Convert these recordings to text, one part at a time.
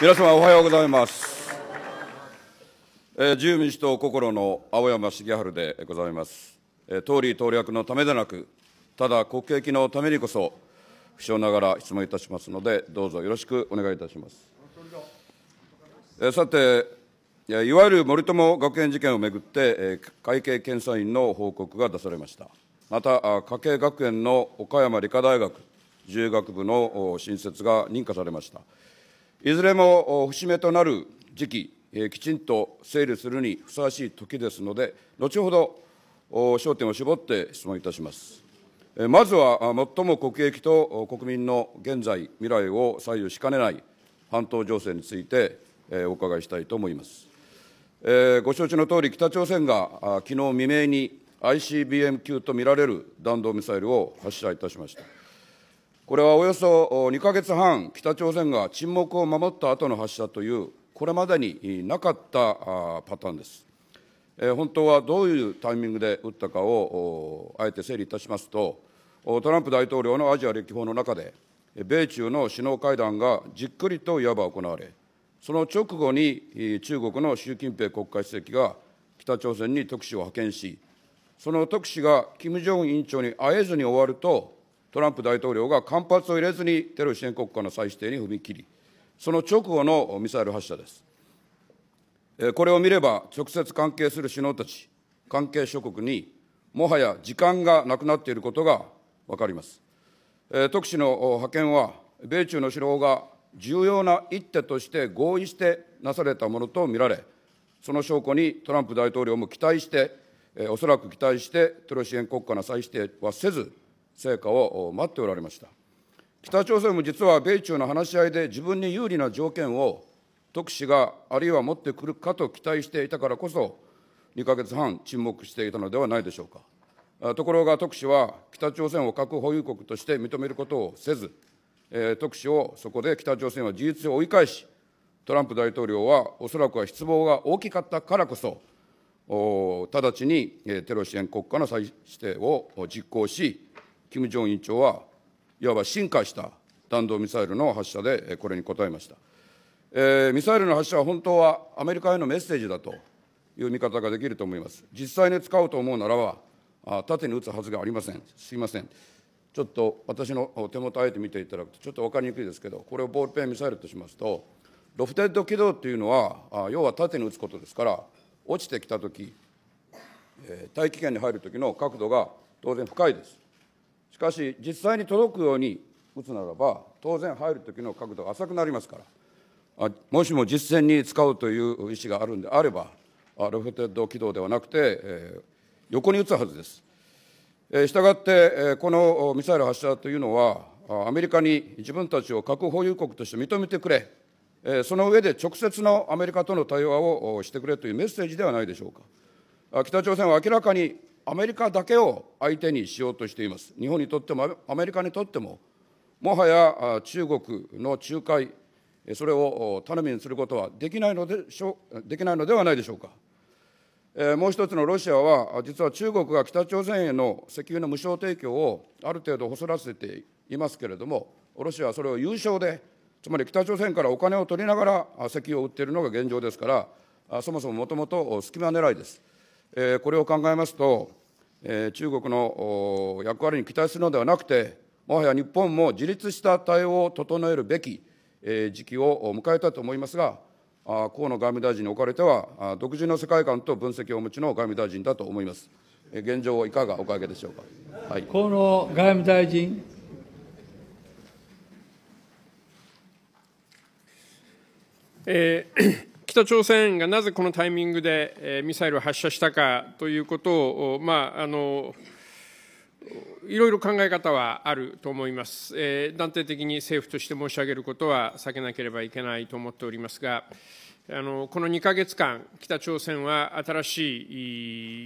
皆様おはようございます、えー、自由民主党心の青山茂春でございます、えー、党利党略のためでなくただ国益のためにこそ不詳ながら質問いたしますのでどうぞよろしくお願いいたします、えー、さていわゆる森友学園事件をめぐって、えー、会計検査院の報告が出されましたまた家計学園の岡山理科大学自由学部の新設が認可されましたいずれも節目となる時期、きちんと整理するにふさわしい時ですので、後ほど焦点を絞って質問いたします。まずは、最も国益と国民の現在、未来を左右しかねない半島情勢についてお伺いしたいと思います。ご承知のとおり、北朝鮮が昨日未明に ICBM 級とみられる弾道ミサイルを発射いたしました。これはおよそ2か月半、北朝鮮が沈黙を守った後の発射という、これまでになかったパターンです。本当はどういうタイミングで撃ったかをあえて整理いたしますと、トランプ大統領のアジア歴訪の中で、米中の首脳会談がじっくりといわば行われ、その直後に中国の習近平国家主席が北朝鮮に特使を派遣し、その特使が金正恩委員長に会えずに終わると、トランプ大統領が間髪を入れずにテロ支援国家の再指定に踏み切り、その直後のミサイル発射です。これを見れば、直接関係する首脳たち、関係諸国に、もはや時間がなくなっていることが分かります。特使の派遣は、米中の首脳が重要な一手として合意してなされたものと見られ、その証拠にトランプ大統領も期待して、おそらく期待して、テロ支援国家の再指定はせず、成果を待っておられました。北朝鮮も実は米中の話し合いで自分に有利な条件を特使があるいは持ってくるかと期待していたからこそ、2か月半沈黙していたのではないでしょうか。ところが特使は北朝鮮を核保有国として認めることをせず、特使をそこで北朝鮮は事実を追い返し、トランプ大統領はおそらくは失望が大きかったからこそ、直ちにテロ支援国家の再指定を実行し、金正恩委員長は、いわば進化した弾道ミサイルの発射で、これに答えました。えー、ミサイルの発射は本当はアメリカへのメッセージだという見方ができると思います。実際に使おうと思うならば、あ縦に打つはずがありません。すみません。ちょっと私の手元あえて見ていただくと、ちょっと分かりにくいですけど、これをボールペンミサイルとしますと、ロフテッド軌道というのは、あ要は縦に打つことですから、落ちてきたとき、えー、大気圏に入るときの角度が当然深いです。かし実際に届くように打つならば当然入る時の角度が浅くなりますからあもしも実戦に使うという意思があるんであればあロフテッド軌道ではなくて、えー、横に打つはずです。えしたがって、えこのミサイル発射というのはアメリカに自分たちを核保有国として認めてくれ、えその上で直接のアメリカとの対話をしてくれというメッセージではないでしょうか。北朝鮮は明らかにアメリカだけを相手にしようとしています。日本にとってもアメリカにとっても、もはや中国の仲介、それを頼みにすることはできないのでしょできないのではないでしょうか。えもう一つのロシアは、実は中国が北朝鮮への石油の無償提供をある程度細らせていますけれども、ロシアはそれを優勝で、つまり北朝鮮からお金を取りながら石油を売っているのが現状ですから、そもそももともと隙間狙いです。これを考えますと、中国の役割に期待するのではなくて、もはや日本も自立した対応を整えるべき時期を迎えたと思いますが、河野外務大臣におかれては、独自の世界観と分析をお持ちの外務大臣だと思います。現状をいかがおかえでしょうか。はい、河野外務大臣。えー北朝鮮がなぜこのタイミングで、ミサイルを発射したかということを、まあ、あのいろいろ考え方はあると思います、えー、断定的に政府として申し上げることは避けなければいけないと思っておりますが、あのこの2か月間、北朝鮮は新し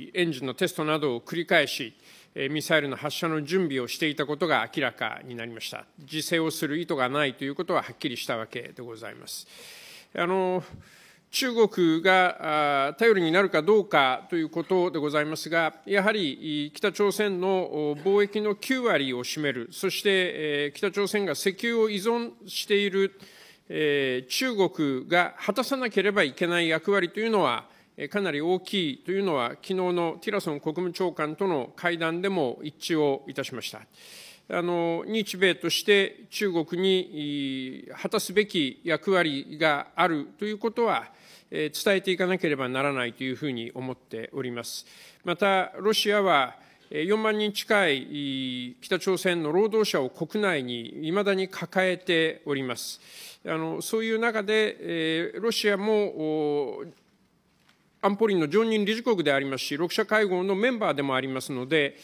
いエンジンのテストなどを繰り返し、ミサイルの発射の準備をしていたことが明らかになりました。自制をする意図がないということははっきりしたわけでございます。あの中国が頼りになるかどうかということでございますが、やはり北朝鮮の貿易の9割を占める、そして北朝鮮が石油を依存している中国が果たさなければいけない役割というのは、かなり大きいというのは、昨日のティラソン国務長官との会談でも一致をいたしました。あの日米として中国に果たすべき役割があるということは、えー、伝えていかなければならないというふうに思っております。またロシアは4万人近い北朝鮮の労働者を国内にいまだに抱えております。あのそういう中で、えー、ロシアも安保理の常任理事国でありますし、6者会合のメンバーでもありますので、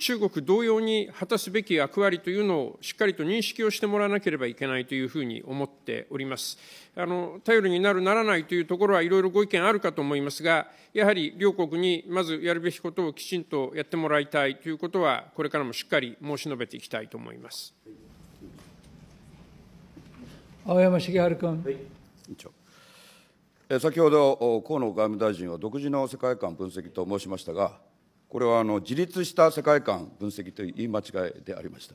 中国同様に果たすべき役割というのをしっかりと認識をしてもらわなければいけないというふうに思っております。あの頼りになる、ならないというところはいろいろご意見あるかと思いますが、やはり両国にまずやるべきことをきちんとやってもらいたいということは、これからもしっかり申し述べていきたいと思います。青山茂春君。はい委員長先ほど河野外務大臣は独自の世界観分析と申しましたが、これはあの自立した世界観分析という言い間違いでありました。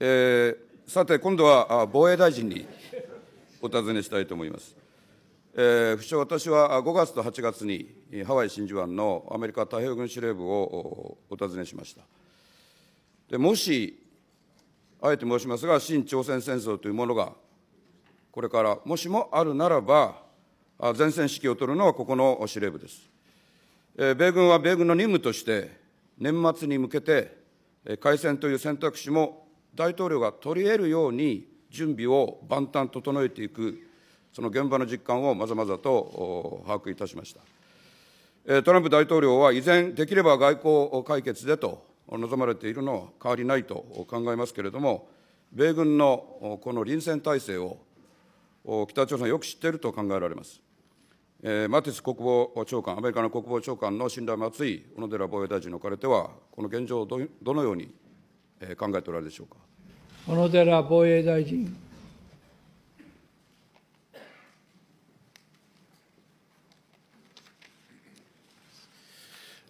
えー、さて、今度は防衛大臣にお尋ねしたいと思います。えー、不詳、私は5月と8月にハワイ・真珠湾のアメリカ太平洋軍司令部をお尋ねしました。でもし、あえて申しますが、新朝鮮戦争というものがこれからもしもあるならば、前線指揮を取るのはここの司令部です。米軍は米軍の任務として、年末に向けて、開戦という選択肢も大統領が取り得るように準備を万端整えていく、その現場の実感をまざまざと把握いたしました。トランプ大統領は依然、できれば外交解決でと望まれているのは変わりないと考えますけれども、米軍のこの臨戦態勢を北朝鮮はよく知っていると考えられます。えー、マティス国防長官、アメリカの国防長官の信頼も厚い小野寺防衛大臣におかれては、この現状をどどのように考えておられるでしょうか。小野寺防衛大臣。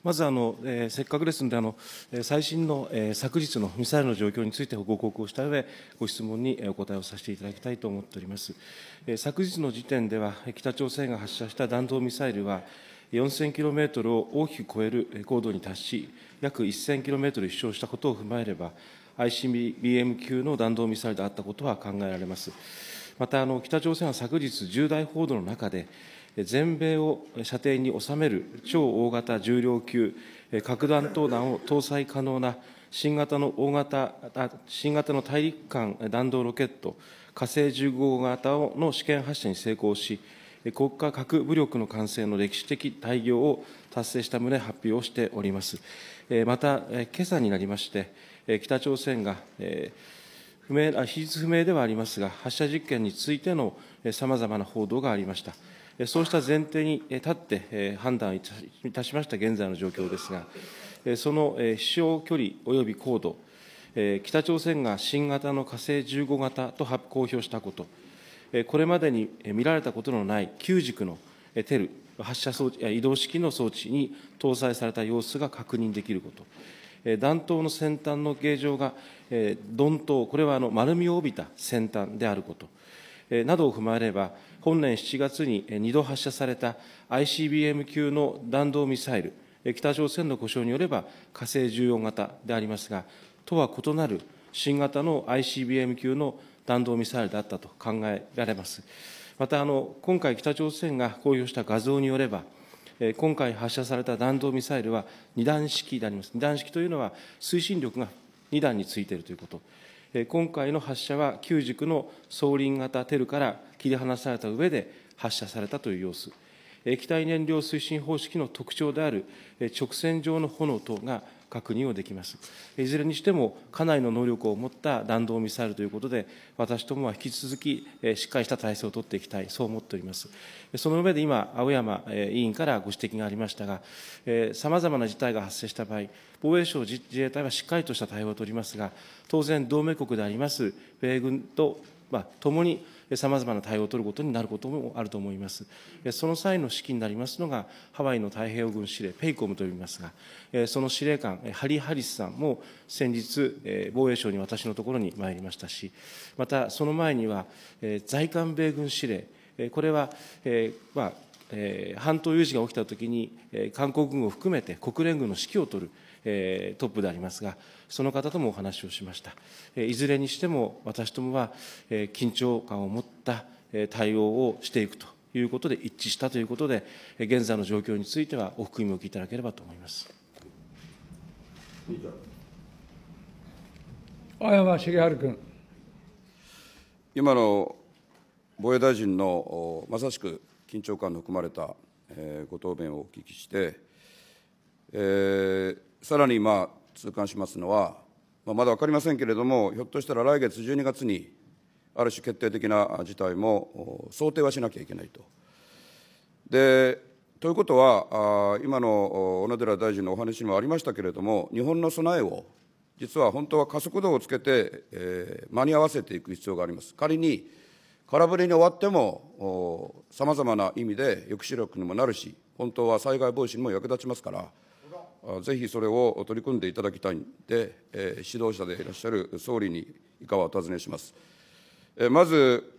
まずあの、えー、せっかくですのであの、最新の、えー、昨日のミサイルの状況についてご報告をした上、ご質問にお答えをさせていただきたいと思っております。えー、昨日の時点では、北朝鮮が発射した弾道ミサイルは、4000キロメートルを大きく超える高度に達し、約1000キロメートル飛翔したことを踏まえれば、ICBM 級の弾道ミサイルであったことは考えられます。またあの北朝鮮は昨日、重大報道の中で、全米を射程に収める超大型重量級核弾頭弾を搭載可能な新型の大型、新型の大陸間弾道ロケット、火星15型の試験発射に成功し、国家核武力の完成の歴史的大業を達成した旨発表しております。また、今朝になりまして、北朝鮮が不明、比率不明ではありますが、発射実験についてのさまざまな報道がありました。そうした前提に立って判断いたしました現在の状況ですが、その飛翔距離および高度、北朝鮮が新型の火星15型と公表したこと、これまでに見られたことのない9軸のテル、発射装置移動式の装置に搭載された様子が確認できること、弾頭の先端の形状が鈍頭、これはあの丸みを帯びた先端であることなどを踏まえれば、本年7月に2度発射された ICBM 級の弾道ミサイル、北朝鮮の故障によれば火星14型でありますが、とは異なる新型の ICBM 級の弾道ミサイルだったと考えられます。またあの、今回、北朝鮮が公表した画像によれば、今回発射された弾道ミサイルは2段式であります。2段式というのは推進力が2段についているということ。今回の発射は旧軸の総輪型テルから切り離された上で発射されたという様子、液体燃料推進方式の特徴である直線上の炎等が確認をできます。いずれにしても、かなりの能力を持った弾道ミサイルということで、私どもは引き続き、しっかりした体制を取っていきたい、そう思っております。その上で今、青山委員からご指摘がありましたが、さまざまな事態が発生した場合、防衛省自衛隊はしっかりとした対応を取りますが、当然、同盟国であります米軍と、まあ、共にさまざまな対応を取ることになることもあると思います。その際の指揮になりますのが、ハワイの太平洋軍司令、ペイコムと呼びますが、その司令官、ハリー・ハリスさんも先日、防衛省に私のところに参りましたし、またその前には、在韓米軍司令、これは、まあ、半島有事が起きたときに、韓国軍を含めて国連軍の指揮を取るトップでありますが、その方ともお話をしました。いずれにしても、私どもは緊張感を持った対応をしていくということで一致したということで、現在の状況についてはお含みおきいただければと思います。青山繁春君。今の防衛大臣のまさしく緊張感の含まれたご答弁をお聞きして、えー、さらに、まあ、痛感しますのは、まあ、まだ分かりませんけれども、ひょっとしたら来月12月に、ある種決定的な事態も想定はしなきゃいけないと。でということは、今の小野寺大臣のお話にもありましたけれども、日本の備えを、実は本当は加速度をつけて、えー、間に合わせていく必要があります。仮に空振りに終わっても、さまざまな意味で抑止力にもなるし、本当は災害防止にも役立ちますから、ぜひそれを取り組んでいただきたいんで、指導者でいらっしゃる総理にいかはお尋ねします。まず、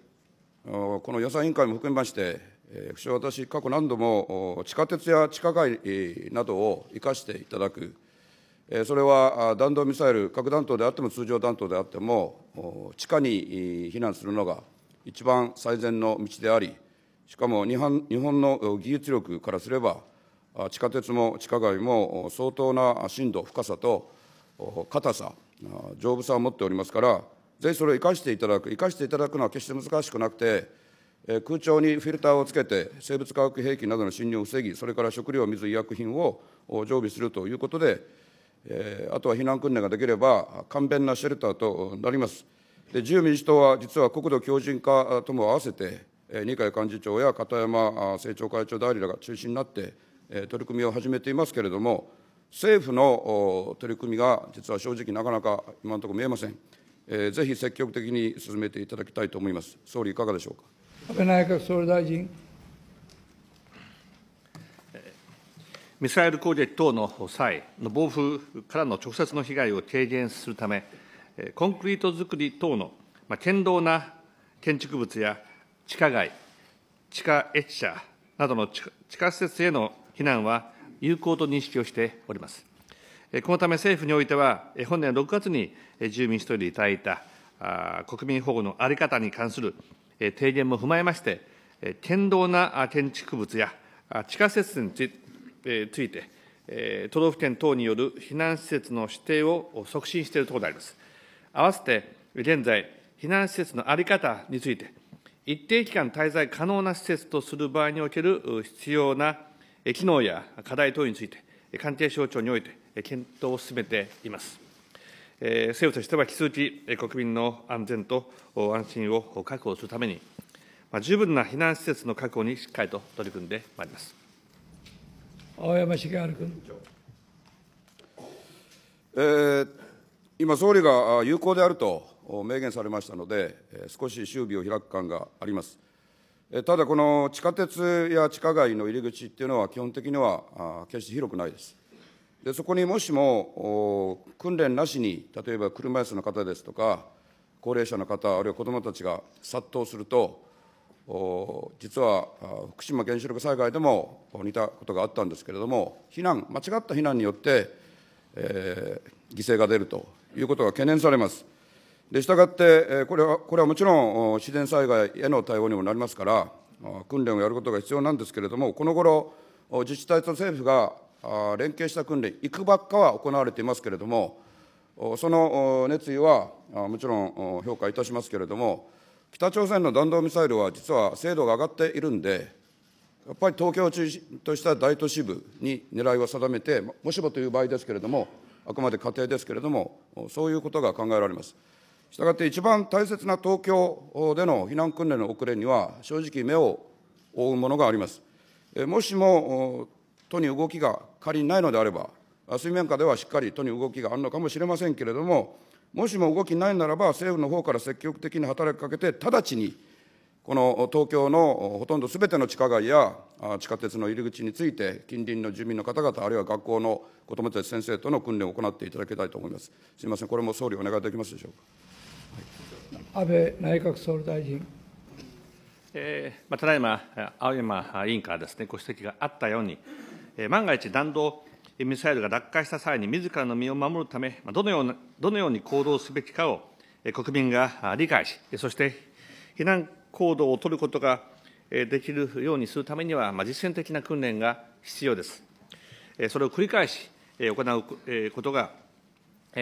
この予算委員会も含めまして、私は私、過去何度も地下鉄や地下街などを生かしていただく、それは弾道ミサイル、核弾頭であっても通常弾頭であっても、地下に避難するのが一番最善の道であり、しかも日本の技術力からすれば、地下鉄も地下街も相当な深度、深さと硬さ、丈夫さを持っておりますから、ぜひそれを生かしていただく、生かしていただくのは決して難しくなくて、空調にフィルターをつけて、生物化学兵器などの侵入を防ぎ、それから食料、水、医薬品を常備するということで、あとは避難訓練ができれば、簡便なシェルターとなります。で自由民主党は、実は国土強靭化とも合わせて、二階幹事長や片山政調会長代理らが中心になって、取り組みを始めていますけれども、政府の取り組みが実は正直、なかなか今のところ見えません。えぜひ積極的に進めていただきたいと思います。総理、いかがでしょうか。安倍内閣総理大臣。ミサイル攻撃等の際の暴風からの直接の被害を軽減するため、コンクリート造り等の堅牢な建築物や地下街、地下駅舎などの地下施設への避難は有効と認識をしております。このため政府においては、本年6月に住民1人でいただいた国民保護の在り方に関する提言も踏まえまして、堅牢な建築物や地下施設について、都道府県等による避難施設の指定を促進しているところであります。合わせて現在、避難施設の在り方について、一定期間滞在可能な施設とする場合における必要な機能や課題等について、関係省庁において検討を進めています。政府としては引き続き、国民の安全と安心を確保するために、十分な避難施設の確保にしっかりと取り組んでまいります。青山茂春君。えー、今、総理が有効であると明言されましたので、少し周備を開く感があります。ただ、この地下鉄や地下街の入り口っていうのは、基本的には決して広くないです。でそこにもしも訓練なしに、例えば車椅子の方ですとか、高齢者の方、あるいは子どもたちが殺到すると、実は福島原子力災害でも似たことがあったんですけれども、避難、間違った避難によって、えー、犠牲が出るということが懸念されます。でしたがって、これはこれはもちろん自然災害への対応にもなりますから、訓練をやることが必要なんですけれども、この頃自治体と政府が連携した訓練、いくばっかは行われていますけれども、その熱意はもちろん評価いたしますけれども、北朝鮮の弾道ミサイルは実は精度が上がっているんで、やっぱり東京を中心とした大都市部に狙いを定めて、もしもという場合ですけれども、あくまで仮定ですけれども、そういうことが考えられます。したがって一番大切な東京での避難訓練の遅れには、正直目を覆うものがあります。もしも都に動きが仮にないのであれば、水面下ではしっかり都に動きがあるのかもしれませんけれども、もしも動きないならば、政府の方から積極的に働きかけて、直ちにこの東京のほとんどすべての地下街や地下鉄の入り口について、近隣の住民の方々、あるいは学校の子どもたち先生との訓練を行っていただきたいと思います。すみません、これも総理、お願いできますでしょうか。安倍内閣総理大臣。えーまあ、ただいま、青山委員からですね、ご指摘があったように、えー、万が一、弾道ミサイルが落下した際に、自らの身を守るため、まあどのようなどのように行動すべきかを国民が理解し、そして避難行動を取ることができるようにするためには、まあ、実践的な訓練が必要です。それを繰り返し行うことが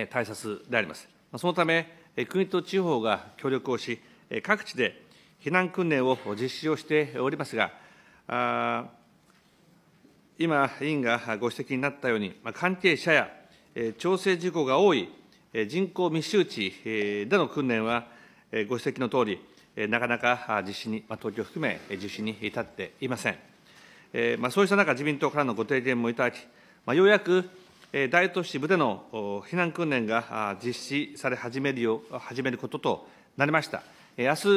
大切であります。そのため、国と地方が協力をし、各地で避難訓練を実施をしておりますが、今、委員がご指摘になったように、関係者や調整事項が多い人口密集地での訓練は、ご指摘のとおり、なかなか実施に、東京含め実施に至っていません。そうした中、自民党からのご提言もいただき、ようやく大都市部での避難訓練が実施され始めるよ始めることとなりました。あす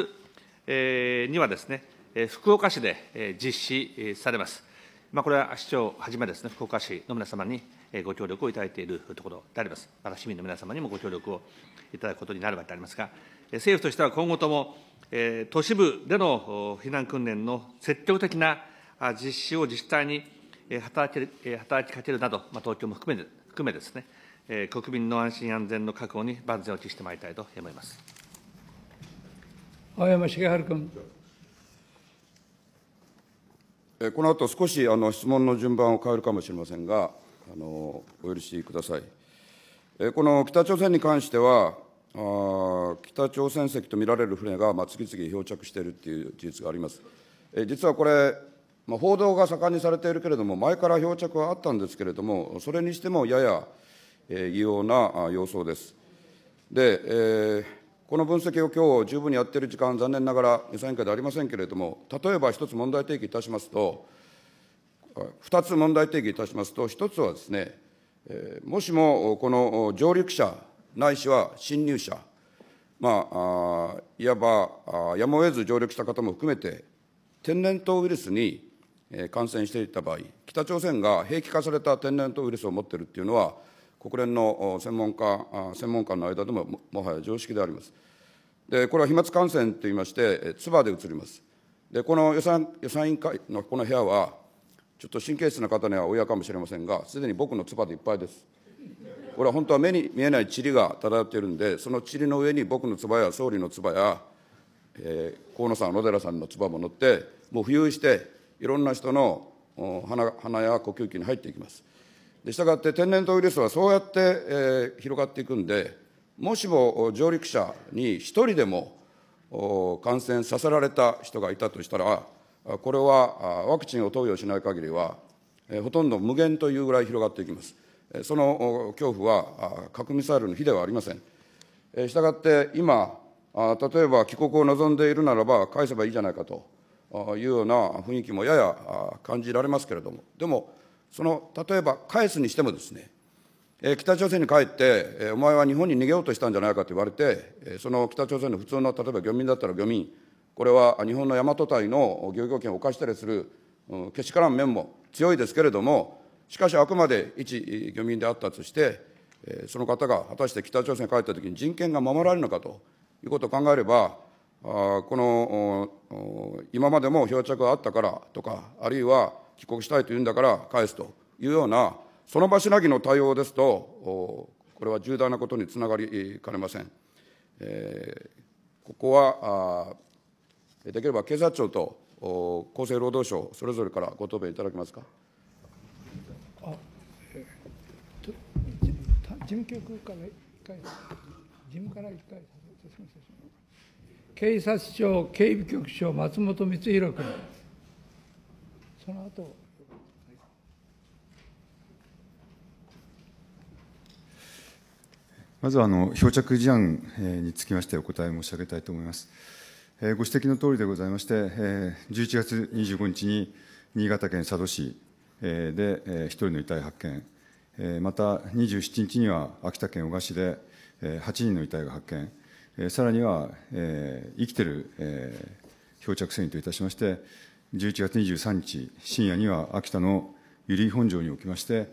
にはですね、福岡市で実施されます。まあ、これは市長はじめですね、福岡市の皆様にご協力をいただいているところであります。また市民の皆様にもご協力をいただくことになるわけでありますが、政府としては今後とも、都市部での避難訓練の積極的な実施を自治体に働き働かけるなど、東京も含め含めですね、国民の安心安全の確保に万全を期してまいりたいと思います。青山茂春君。この後少しあの質問の順番を変えるかもしれませんが、あのお許しください。この北朝鮮に関しては、あ北朝鮮籍とみられる船が、まあ、次々漂着しているという事実があります。え実はこれまあ、報道が盛んにされているけれども、前から漂着はあったんですけれども、それにしてもやや、えー、異様な様相です。で、えー、この分析を今日十分にやっている時間、残念ながら予算委員会でありませんけれども、例えば一つ問題提起いたしますと、二つ問題提起いたしますと、一つはですね、えー、もしもこの上陸者、ないしは侵入者、まあ、あいわばあやむを得ず上陸した方も含めて、天然痘ウイルスに感染していた場合、北朝鮮が兵器化された天然痘ウイルスを持っているというのは、国連の専門家専門家の間でももはや常識であります。でこれは飛沫感染といいまして、唾でうつります。でこの予算予算委員会のこの部屋は、ちょっと神経質な方にはお嫌かもしれませんが、すでに僕の唾でいっぱいです。これは本当は目に見えない塵が漂っているんで、その塵の上に僕の唾や総理の唾や、えー、河野さん、小野寺さんの唾も乗って、もう浮遊して、いろんな人の鼻鼻や呼吸器に入っていきます。でしたがって天然痘ウイルスはそうやって、えー、広がっていくんで、もしも上陸者に一人でも感染させられた人がいたとしたら、これはワクチンを投与しない限りは、えー、ほとんど無限というぐらい広がっていきます。その恐怖は核ミサイルの日ではありません。したがって今、例えば帰国を望んでいるならば、返せばいいじゃないかと。いうような雰囲気もやや感じられますけれども、でも、その例えば返すにしてもですね、え北朝鮮に帰って、えお前は日本に逃げようとしたんじゃないかと言われて、えその北朝鮮の普通の例えば漁民だったら漁民、これは日本の大和隊の漁業権を犯したりする、うん、けしからん面も強いですけれども、しかしあくまで一漁民であったとして、えその方が果たして北朝鮮に帰ったときに人権が守られるのかということを考えれば、あこの今までも漂着があったからとか、あるいは帰国したいというんだから返すというような、その場しなぎの対応ですと、これは重大なことにつながりかねません。えここはできれば警察庁と厚生労働省、それぞれからご答弁いただけますか。あえー、事務局から1回、事務から1回。警察庁警備局長、松本光弘君。その後まずはあの漂着事案につきましてお答え申し上げたいと思います。ご指摘のとおりでございまして、11月25日に新潟県佐渡市で1人の遺体発見、また27日には秋田県男鹿市で8人の遺体が発見、さらには、生きてる漂着船員といたしまして、11月23日深夜には、秋田の由利本荘におきまして、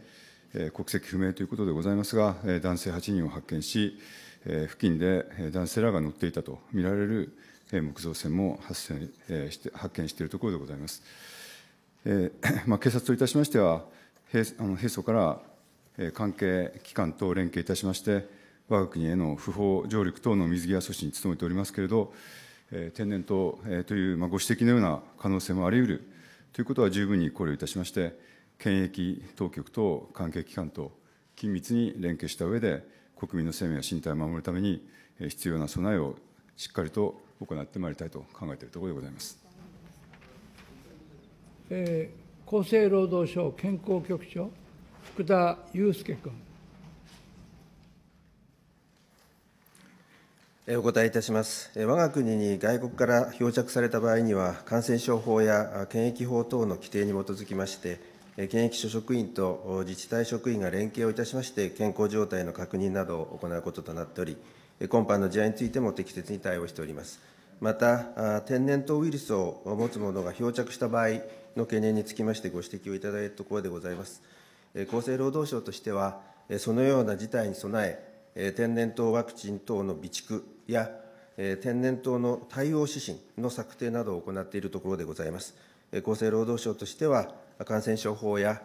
国籍不明ということでございますが、男性8人を発見し、付近で男性らが乗っていたと見られる木造船も発見しているところでございます。警察といたしましては、平素から関係機関と連携いたしまして、我が国への不法上陸等の水際措置に努めておりますけれど、天然痘というご指摘のような可能性もありうるということは十分に考慮いたしまして、検疫当局と関係機関と緊密に連携した上で、国民の生命や身体を守るために、必要な備えをしっかりと行ってまいりたいと考えているところでございます。えー、厚生労働省健康局長、福田祐介君。お答えいたします。わが国に外国から漂着された場合には、感染症法や検疫法等の規定に基づきまして、検疫所職員と自治体職員が連携をいたしまして、健康状態の確認などを行うこととなっており、今般の事案についても適切に対応しております。また、天然痘ウイルスを持つ者が漂着した場合の懸念につきまして、ご指摘をいただいたところでございます。厚生労働省としては、そのような事態に備え、天然痘ワクチン等の備蓄や、天然痘の対応指針の策定などを行っているところでございます。厚生労働省としては、感染症法や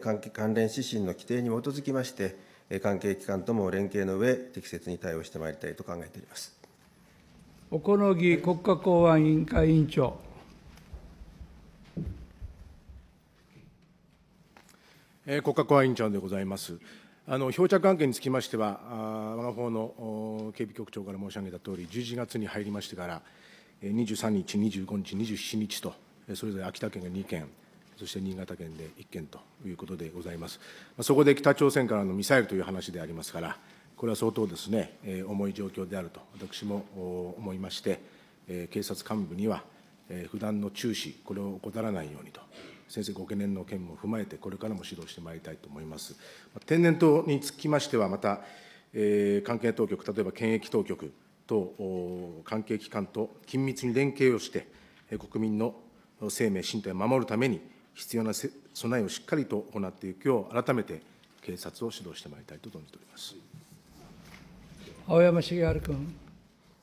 関係関連指針の規定に基づきまして、関係機関とも連携の上、適切に対応してまいりたいと考えております小此木国家公安委員会委員長。国家公安委員長でございます。あの漂着案件につきましては、我が方の警備局長から申し上げたとおり、11月に入りましてから、23日、25日、27日と、それぞれ秋田県が2件、そして新潟県で1件ということでございます。そこで北朝鮮からのミサイルという話でありますから、これは相当ですね、重い状況であると私も思いまして、警察幹部には、不断の注視、これを怠らないようにと先生ご懸念の件も踏まえて、これからも指導してまいりたいと思います。天然痘につきましては、また、えー、関係当局、例えば検疫当局等、関係機関と緊密に連携をして、国民の生命、身体を守るために、必要な備えをしっかりと行っていくよう、改めて警察を指導してまいりたいと存じております。青山茂春君。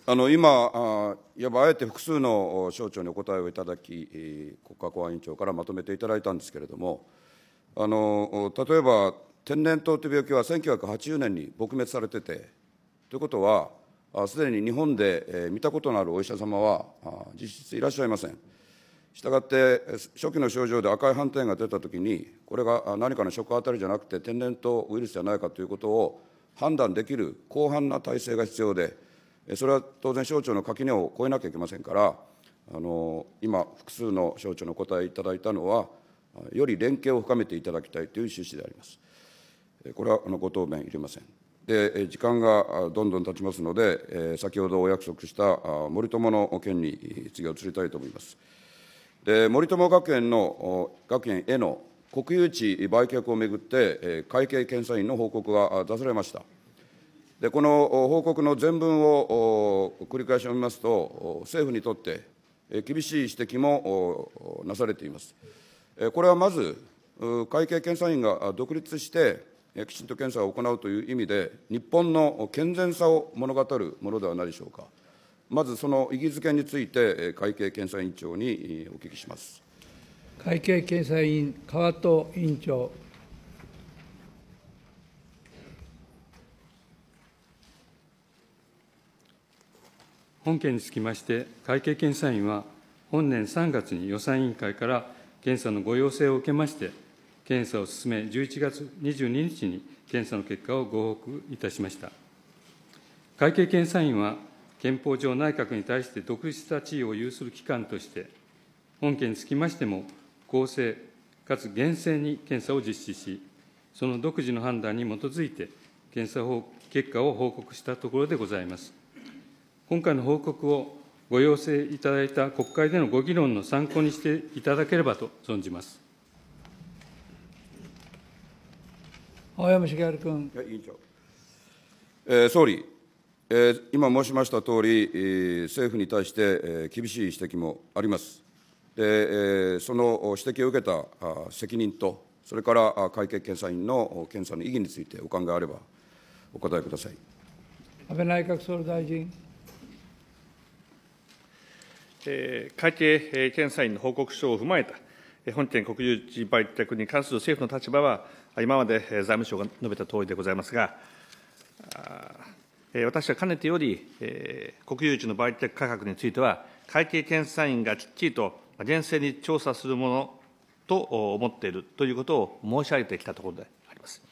あの今あ、いわばあえて複数の省庁にお答えをいただき、国家公安委員長からまとめていただいたんですけれども、あの例えば天然痘という病気は1980年に撲滅されてて、ということは、すでに日本で、え見たことのあるお医者様は実質いらっしゃいません。したがって、初期の症状で赤い斑点が出たときに、これが何かの食当たりじゃなくて、天然痘ウイルスじゃないかということを判断できる広範な体制が必要で、それは当然、省庁の垣根を越えなきゃいけませんから、あの今、複数の省庁のお答えいただいたのは、より連携を深めていただきたいという趣旨であります。これはあのご答弁いりません。で、時間がどんどん経ちますので、先ほどお約束した森友の件に次移りたいと思います。で、森友学園の学園への国有地売却をめぐって、会計検査院の報告が出されました。この報告の全文を繰り返し読みますと、政府にとって厳しい指摘もなされています。これはまず、会計検査院が独立して、きちんと検査を行うという意味で、日本の健全さを物語るものではないでしょうか。まずその意義づけについて、会計検査院長にお聞きします。会計検査院川戸委員長本件につきまして、会計検査院は、本年3月に予算委員会から検査のご要請を受けまして、検査を進め、11月22日に検査の結果をご報告いたしました。会計検査院は、憲法上内閣に対して独立した地位を有する機関として、本件につきましても、公正かつ厳正に検査を実施し、その独自の判断に基づいて、検査結果を報告したところでございます。今回の報告をご要請いただいた国会でのご議論の参考にしていただければと存じます。青山茂春君。委員長、えー、総理、えー、今申しましたとおり、えー、政府に対して、えー、厳しい指摘もあります。でえー、その指摘を受けたあ責任と、それから会計検査院の検査の意義についてお考えあれば、お答えください安倍内閣総理大臣。会計検査院の報告書を踏まえた本件国有地売却に関する政府の立場は、今まで財務省が述べたとおりでございますが、私はかねてより、国有地の売却価格については、会計検査院がきっちりと厳正に調査するものと思っているということを申し上げてきたところであります。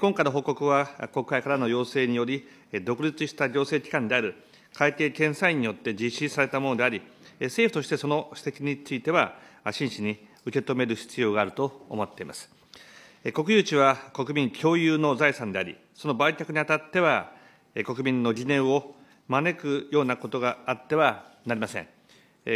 今回の報告は、国会からの要請により、独立した行政機関である会計検査院によって実施されたものであり、政府としてその指摘については、真摯に受け止める必要があると思っています。国有地は国民共有の財産であり、その売却にあたっては、国民の疑念を招くようなことがあってはなりません。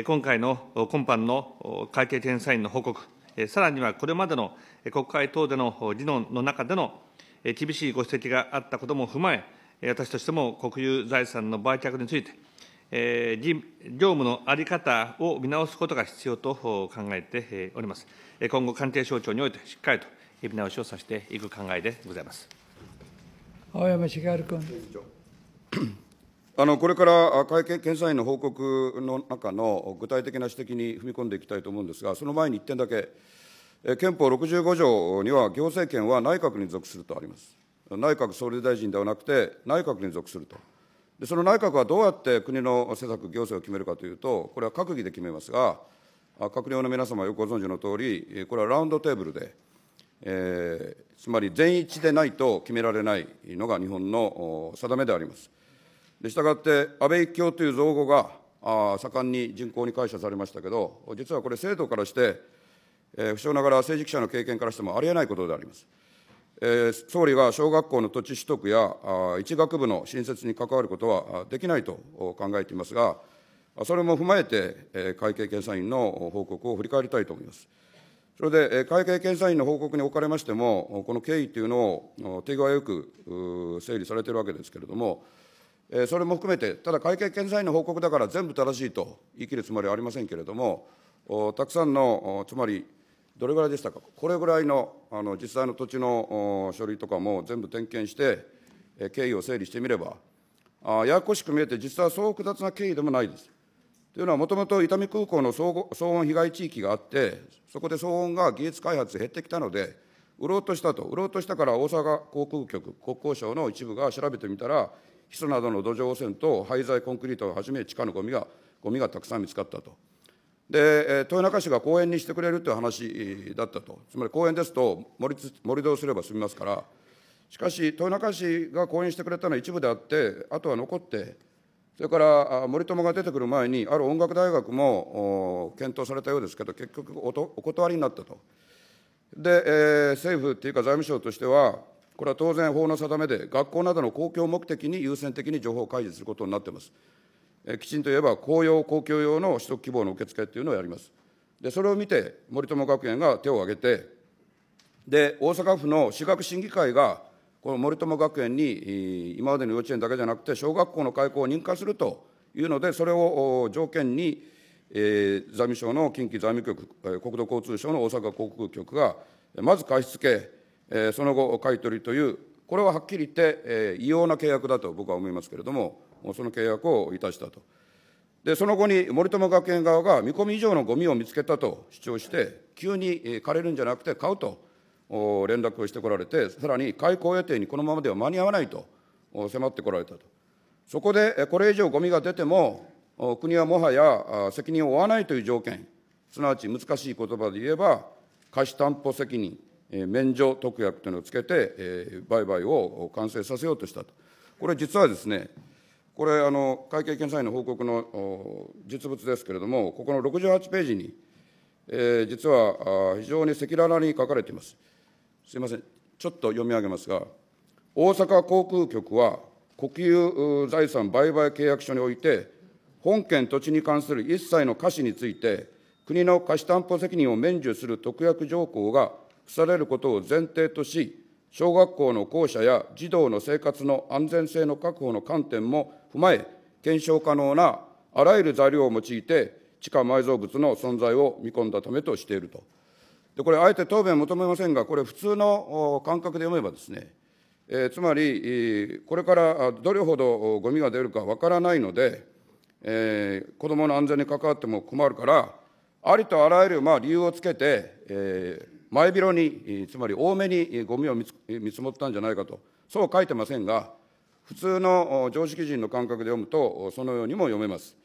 今回の今般の会計検査院の報告、さらにはこれまでの国会等での議論の中での厳しいご指摘があったことも踏まえ、私としても国有財産の売却について、業務の在り方を見直すことが必要と考えております。今後、関係省庁においてしっかりと見直しをさせていく考えでございます。青山茂春君。あのこれから会計検査院の報告の中の具体的な指摘に踏み込んでいきたいと思うんですが、その前に1点だけ、憲法65条には、行政権は内閣に属するとあります。内閣総理大臣ではなくて、内閣に属すると。でその内閣はどうやって国の施策、行政を決めるかというと、これは閣議で決めますが、閣僚の皆様、よくご存知の通り、これはラウンドテーブルで、えー、つまり全一致でないと決められないのが日本の定めであります。でしたがって、安倍一強という造語があ盛んに人口に解釈されましたけど、実はこれ、制度からして、えー、不詳ながら政治記者の経験からしてもありえないことであります。えー、総理は小学校の土地取得や一学部の新設に関わることはできないと考えていますが、それも踏まえて、えー、会計検査院の報告を振り返りたいと思います。それで、えー、会計検査院の報告におかれましても、この経緯というのを手際よく整理されているわけですけれども、えー、それも含めて、ただ会計検査院の報告だから全部正しいと言い切るつもりはありませんけれども、たくさんの、つまり、どれぐらいでしたか、これぐらいのあの実際の土地の書類とかも全部点検して、え経緯を整理してみればあ、ややこしく見えて、実はそう複雑な経緯でもないです。というのは、もともと伊丹空港の騒音被害地域があって、そこで騒音が技術開発減ってきたので、売ろうとしたと、売ろうとしたから大阪航空局、国交省の一部が調べてみたら、ヒ素などの土壌汚染と廃材コンクリートをはじめ、地下のゴミがゴミがたくさん見つかったと。で豊中市が公園にしてくれるという話だったと、つまり公園ですと盛り盛り土をすれば済みますから、しかし、豊中市が公園してくれたのは一部であって、あとは残って、それから森友が出てくる前に、ある音楽大学も検討されたようですけど、結局おとお断りになったと。で、えー、政府というか財務省としては、これは当然法の定めで、学校などの公共目的に優先的に情報開示することになっています。きちんと言えば公用・公共用の取得希望の受付というのをやります。で、それを見て、森友学園が手を挙げて、で、大阪府の私学審議会が、この森友学園に、今までの幼稚園だけじゃなくて、小学校の開校を認可するというので、それを条件に、えー、財務省の近畿財務局、国土交通省の大阪航空局が、まず貸し付け、えその後、買い取りという、これははっきり言って、え異様な契約だと僕は思いますけれども、その契約をいたしたと。で、その後に森友学園側が見込み以上のゴミを見つけたと主張して、急に借りるんじゃなくて買うと連絡をしてこられて、さらに開港予定にこのままでは間に合わないと迫ってこられたと。そこで、これ以上ゴミが出ても、国はもはや責任を負わないという条件、すなわち難しい言葉で言えば、貸担保責任、免除特約というのをつけて、売買を完成させようとしたと。これ実はですね、これ、会計検査院の報告の実物ですけれども、ここの68ページに、実は非常に赤裸々に書かれています。すみません、ちょっと読み上げますが、大阪航空局は、国有財産売買契約書において、本県土地に関する一切の貸しについて、国の貸し担保責任を免除する特約条項が付されることを前提とし、小学校の校舎や児童の生活の安全性の確保の観点も踏まえ、検証可能なあらゆる材料を用いて、地下埋蔵物の存在を見込んだためとしていると。でこれ、あえて答弁を求めませんが、これ、普通の感覚で読めばですね、えー、つまり、これからどれほどゴミが出るかわからないので、えー、子どもの安全に関わっても困るから、ありとあらゆるまあ理由をつけて、えー、前広に、つまり多めにゴミを見積もったんじゃないかと、そう書いてませんが、普通の常識人の感覚で読むと、そのようにも読めます。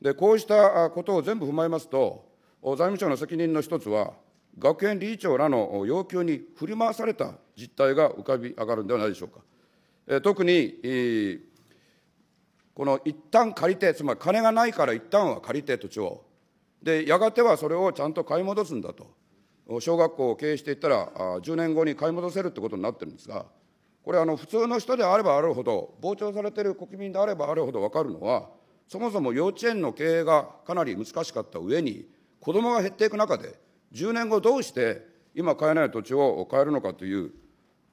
で、こうしたことを全部踏まえますと、財務省の責任の一つは、学園理事長らの要求に振り回された実態が浮かび上がるんではないでしょうか。え特に、この一旦借りて、つまり金がないから一旦は借りて土地を、で、やがてはそれをちゃんと買い戻すんだと、小学校を経営していったら、10年後に買い戻せるってことになってるんですが、これあの普通の人であればあるほど膨張されている国民であればあるほど分かるのはそもそも幼稚園の経営がかなり難しかった上に子どもが減っていく中で10年後どうして今買えない土地を買えるのかという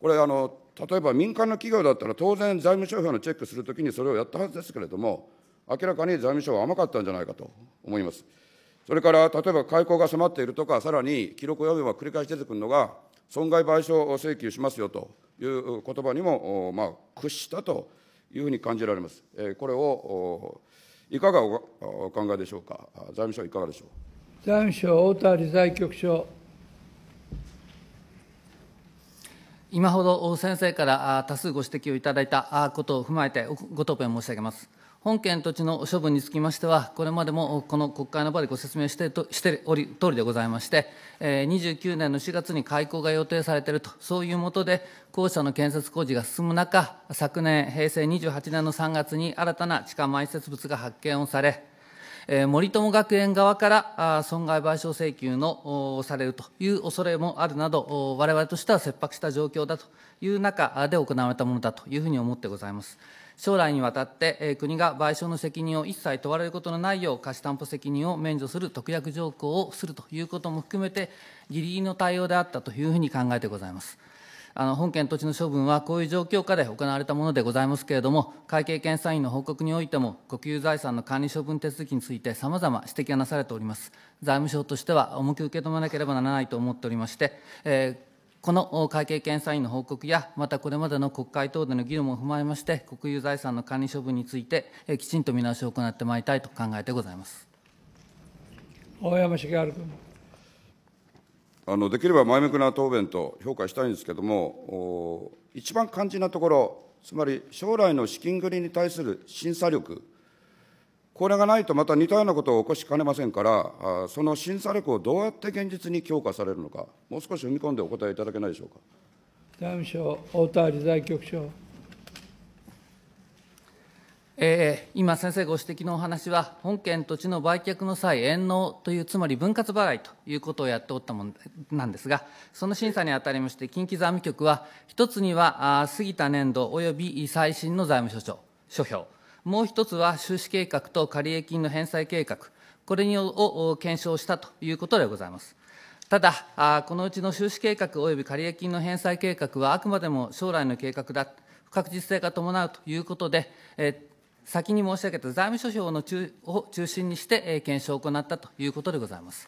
これあの例えば民間の企業だったら当然財務諸表のチェックするときにそれをやったはずですけれども明らかに財務省は甘かったんじゃないかと思います。それから、例えば開口が迫っているとか、さらに記録を読めば繰り返し出てくるのが、損害賠償を請求しますよという言葉にも、まあ、屈したというふうに感じられます。これをいかがお考えでしょうか。財務省いかがでしょう。財務省大田理財局長。今ほど先生から多数ご指摘をいただいたことを踏まえてご答弁申し上げます。本件土地の処分につきましては、これまでもこの国会の場でご説明してとしており通りでございまして、29年の4月に開港が予定されていると、そういうもとで、校舎の建設工事が進む中、昨年、平成28年の3月に新たな地下埋設物が発見をされ、え森友学園側から損害賠償請求のされるという恐れもあるなど、我々としては切迫した状況だという中で行われたものだというふうに思ってございます。将来にわたって国が賠償の責任を一切問われることのないよう、貸し担保責任を免除する特約条項をするということも含めて、ぎりぎりの対応であったというふうに考えてございます。あの本件土地の処分はこういう状況下で行われたものでございますけれども、会計検査院の報告においても、国有財産の管理処分手続きについて、さまざま指摘がなされております。財務省としては重く受け止めなければならないと思っておりまして、えーこの会計検査院の報告や、またこれまでの国会等での議論も踏まえまして、国有財産の管理処分について、きちんと見直しを行ってまいりたいと考えてございます青山茂春君。あのできれば前向きな答弁と評価したいんですけれども、一番肝心なところ、つまり将来の資金繰りに対する審査力。これがないとまた似たようなことを起こしかねませんから、その審査力をどうやって現実に強化されるのか、もう少し踏み込んでお答えいただけないでしょうか。財務省、大田理財局長。えー、今、先生ご指摘のお話は、本件土地の売却の際、延納という、つまり分割払いということをやっておったものなんですが、その審査にあたりまして、近畿財務局は、一つには過ぎた年度及び最新の財務所長、書評。もう一つは収支計画と借入金の返済計画、これにを検証したということでございます。ただ、このうちの収支計画及び借入金の返済計画はあくまでも将来の計画だ、不確実性が伴うということで、え先に申し上げた財務諸表の中を中心にして、え検証を行ったということでございます。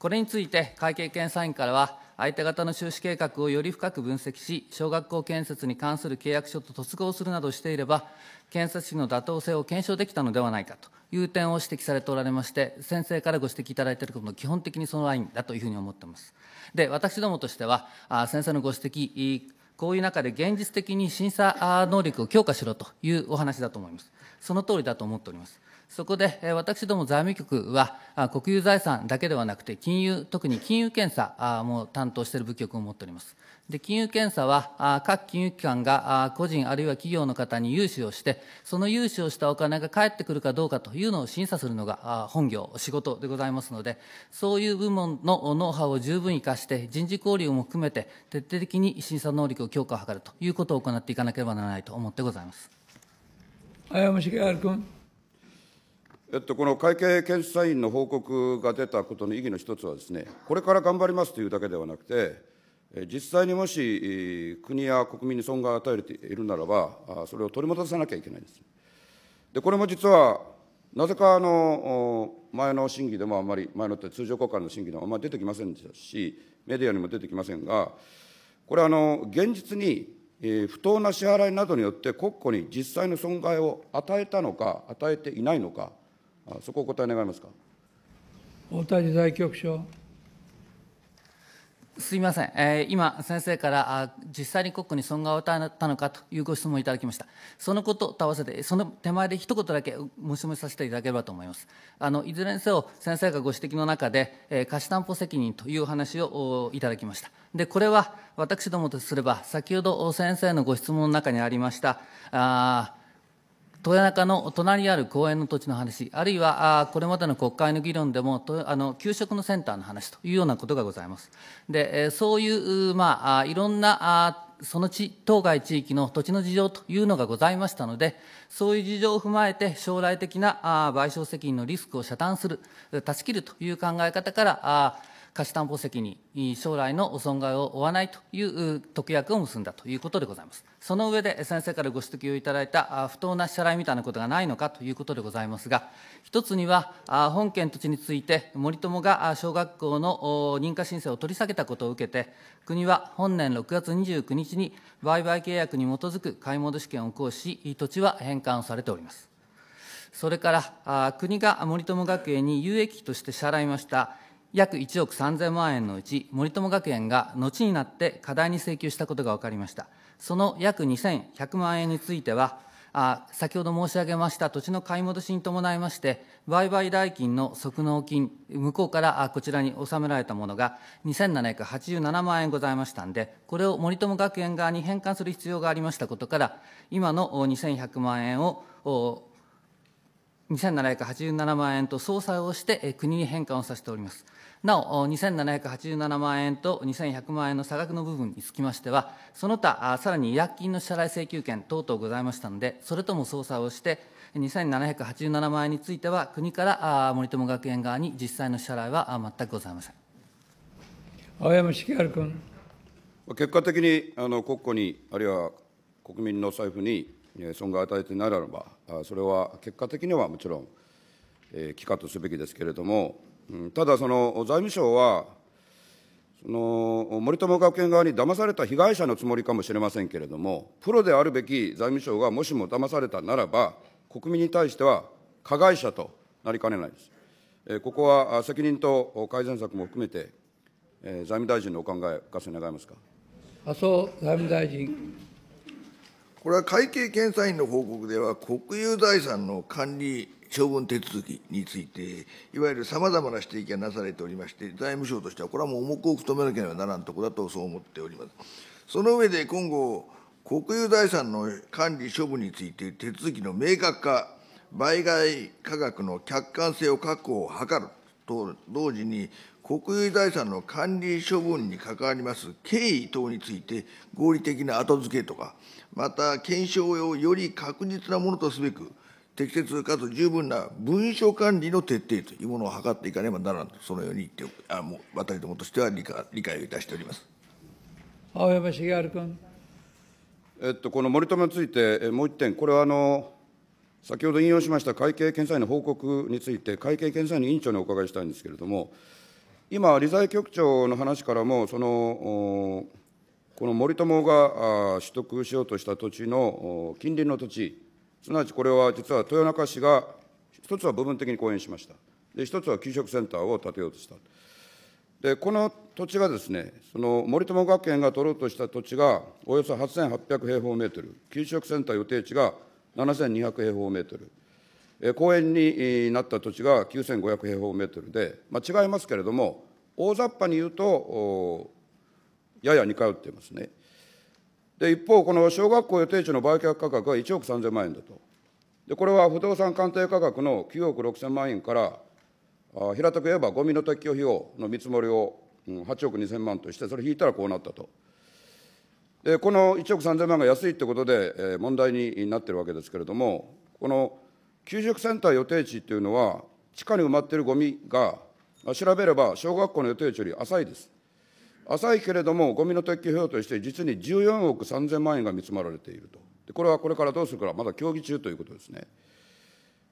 これについて会計検査院からは、相手方の収支計画をより深く分析し、小学校建設に関する契約書と突合するなどしていれば、建設費の妥当性を検証できたのではないかという点を指摘されておられまして、先生からご指摘いただいていることも基本的にそのラインだというふうに思っています。で、私どもとしては、先生のご指摘、こういう中で現実的に審査能力を強化しろというお話だと思います。その通りだと思っております。そこで私ども財務局は、国有財産だけではなくて、金融、特に金融検査も担当している部局を持っております。で金融検査は、各金融機関が個人あるいは企業の方に融資をして、その融資をしたお金が返ってくるかどうかというのを審査するのが本業、仕事でございますので、そういう部門のノウハウを十分生かして、人事交流も含めて、徹底的に審査能力を強化を図るということを行っていかなければならないと思ってございます。青山茂春君。えっと、この会計検査院の報告が出たことの意義の一つはです、ね、これから頑張りますというだけではなくて、実際にもし国や国民に損害を与えているならば、それを取り戻さなきゃいけないんです。でこれも実はなぜかあの前の審議でもあまり、前のって通常国会の審議でもあまり出てきませんでしたし、メディアにも出てきませんが、これあの、現実に、え不当な支払いなどによって国庫に実際の損害を与えたのか、与えていないのか、そこお答え願いますか。大谷財局長。すみません、えー、今、先生からあ実際に国庫に損害を与えたのかというご質問をいただきました、そのことと合わせて、その手前で一言だけ申し込みさせていただければと思います。あのいずれにせよ、先生がご指摘の中で、えー、貸担保責任という話をいただきました。でこれは私どもとすれば、先ほど先生のご質問の中にありました、あ豊中の隣にある公園の土地の話、あるいはこれまでの国会の議論でも、あの給食のセンターの話というようなことがございます。でそういう、まあ、いろんなその地当該地域の土地の事情というのがございましたので、そういう事情を踏まえて、将来的な賠償責任のリスクを遮断する、断ち切るという考え方から、貸し担保責任、将来の損害を負わないという特約を結んだということでございます。その上で先生からご指摘をいただいた不当な支払いみたいなことがないのかということでございますが、一つには本県土地について森友が小学校の認可申請を取り下げたことを受けて、国は本年6月29日に売買契約に基づく買い戻し権を行使し、土地は返還をされております。それから、国が森友学園に有益として支払いました約1億3000万円のうち、森友学園が後になって過大に請求したことが分かりました。その約2100万円については、あ先ほど申し上げました土地の買い戻しに伴いまして、売買代金の即納金、向こうからこちらに納められたものが2787万円ございましたんで、これを森友学園側に返還する必要がありましたことから、今の2100万円を、2787万円と相裁をして国に返還をさせております。なお、2787万円と2100万円の差額の部分につきましては、その他、さらに違約金の支払い請求権等々ございましたので、それとも捜査をして、2787万円については、国から森友学園側に実際の支払いは全くございません。青山茂春君。結果的にあの国庫に、あるいは国民の財布に損害を与えてないならば、それは結果的にはもちろん、えー、帰化とすべきですけれども、ただ、その財務省は、その森友学園側に騙された被害者のつもりかもしれませんけれども、プロであるべき財務省がもしも騙されたならば、国民に対しては加害者となりかねないです。えここは責任と改善策も含めて、え財務大臣のお考え、お聞かせ願ますか。麻生財務大臣。これは会計検査院の報告では、国有財産の管理処分手続きについて、いわゆるさまざまな指摘がなされておりまして、財務省としては、これはもう重く受け止めなければならんところだと、そう思っております。その上で今後、国有財産の管理処分について手続きの明確化、売買価格の客観性を確保を図ると同時に、国有財産の管理処分に関わります経緯等について合理的な後付けとか、また検証をより確実なものとすべく、適切かつ十分な文書管理の徹底というものを図っていかねばならんと、そのように言ってあもう私どもとしては理解理解をいたしております青山茂春君。えっと、この森友について、もう一点、これはあの先ほど引用しました会計検査院の報告について、会計検査院の委員長にお伺いしたいんですけれども、今、理財局長の話からも、そのこの森友が取得しようとした土地の近隣の土地、すなわちこれは実は豊中市が、一つは部分的に公演しました。で、一つは給食センターを建てようとした。で、この土地がですね、その森友学園が取ろうとした土地が、およそ8800平方メートル、給食センター予定地が7200平方メートル、え公園になった土地が9500平方メートルで、まあ、違いますけれども、大雑把に言うと、やや似通っていますね。で一方、この小学校予定地の売却価格は1億3000万円だと。でこれは不動産鑑定価格の9億6000万円から、あ平たく言えばゴミの撤去費用の見積もりを、うん、8億2000万として、それ引いたらこうなったと。でこの1億3000万が安いってことで、えー、問題になってるわけですけれども、この給食センター予定地というのは、地下に埋まっているゴミが、調べれば小学校の予定地より浅いです。浅いけれども、ゴミの撤去費用として実に14億3000万円が見積もられていると。でこれはこれからどうするか、まだ協議中ということですね。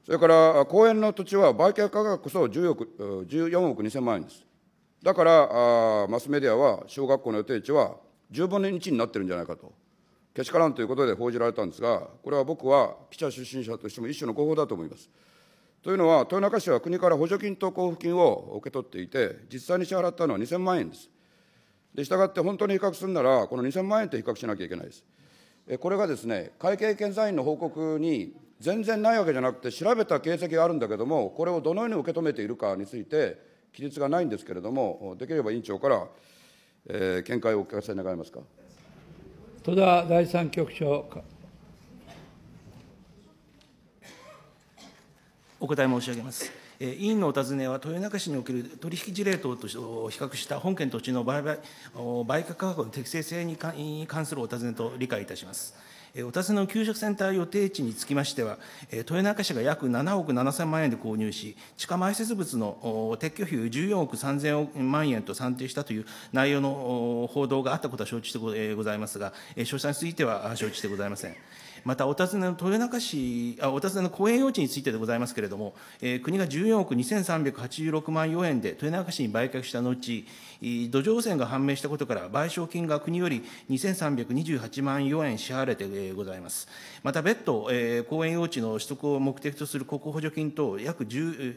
それから、公園の土地は売却価格こそ14億 ,14 億2000万円です。だからあ、マスメディアは小学校の予定地は10分の1になってるんじゃないかと、けしからんということで報じられたんですが、これは僕は記者出身者としても一種の誤報だと思います。というのは、豊中市は国から補助金と交付金を受け取っていて、実際に支払ったのは2000万円です。で、したがって本当に比較するなら、この2000万円と比較しなきゃいけないです。これがですね、会計検査院の報告に全然ないわけじゃなくて、調べた形跡があるんだけども、これをどのように受け止めているかについて、記述がないんですけれども、できれば委員長から、えー、見解をお聞かせ願えますか。戸田第三局長。お答え申し上げます。委員のお尋ねは、豊中市における取引事例等と比較した本県土地の売買価格の適正性に関するお尋ねと理解いたします。お尋ねの給食センター予定地につきましては、豊中市が約7億7000万円で購入し、地下埋設物の撤去費を14億3000万円と算定したという内容の報道があったことは承知してございますが、詳細については承知してございません。またお尋ねの豊中市、あお尋ねの公営用地についてでございますけれども、えー、国が14億2386万4円で豊中市に売却した後、土壌汚染が判明したことから、賠償金が国より2328万4円支払われてございます。また別途、えー、公園用地の取得を目的とする国庫補助金等、約10、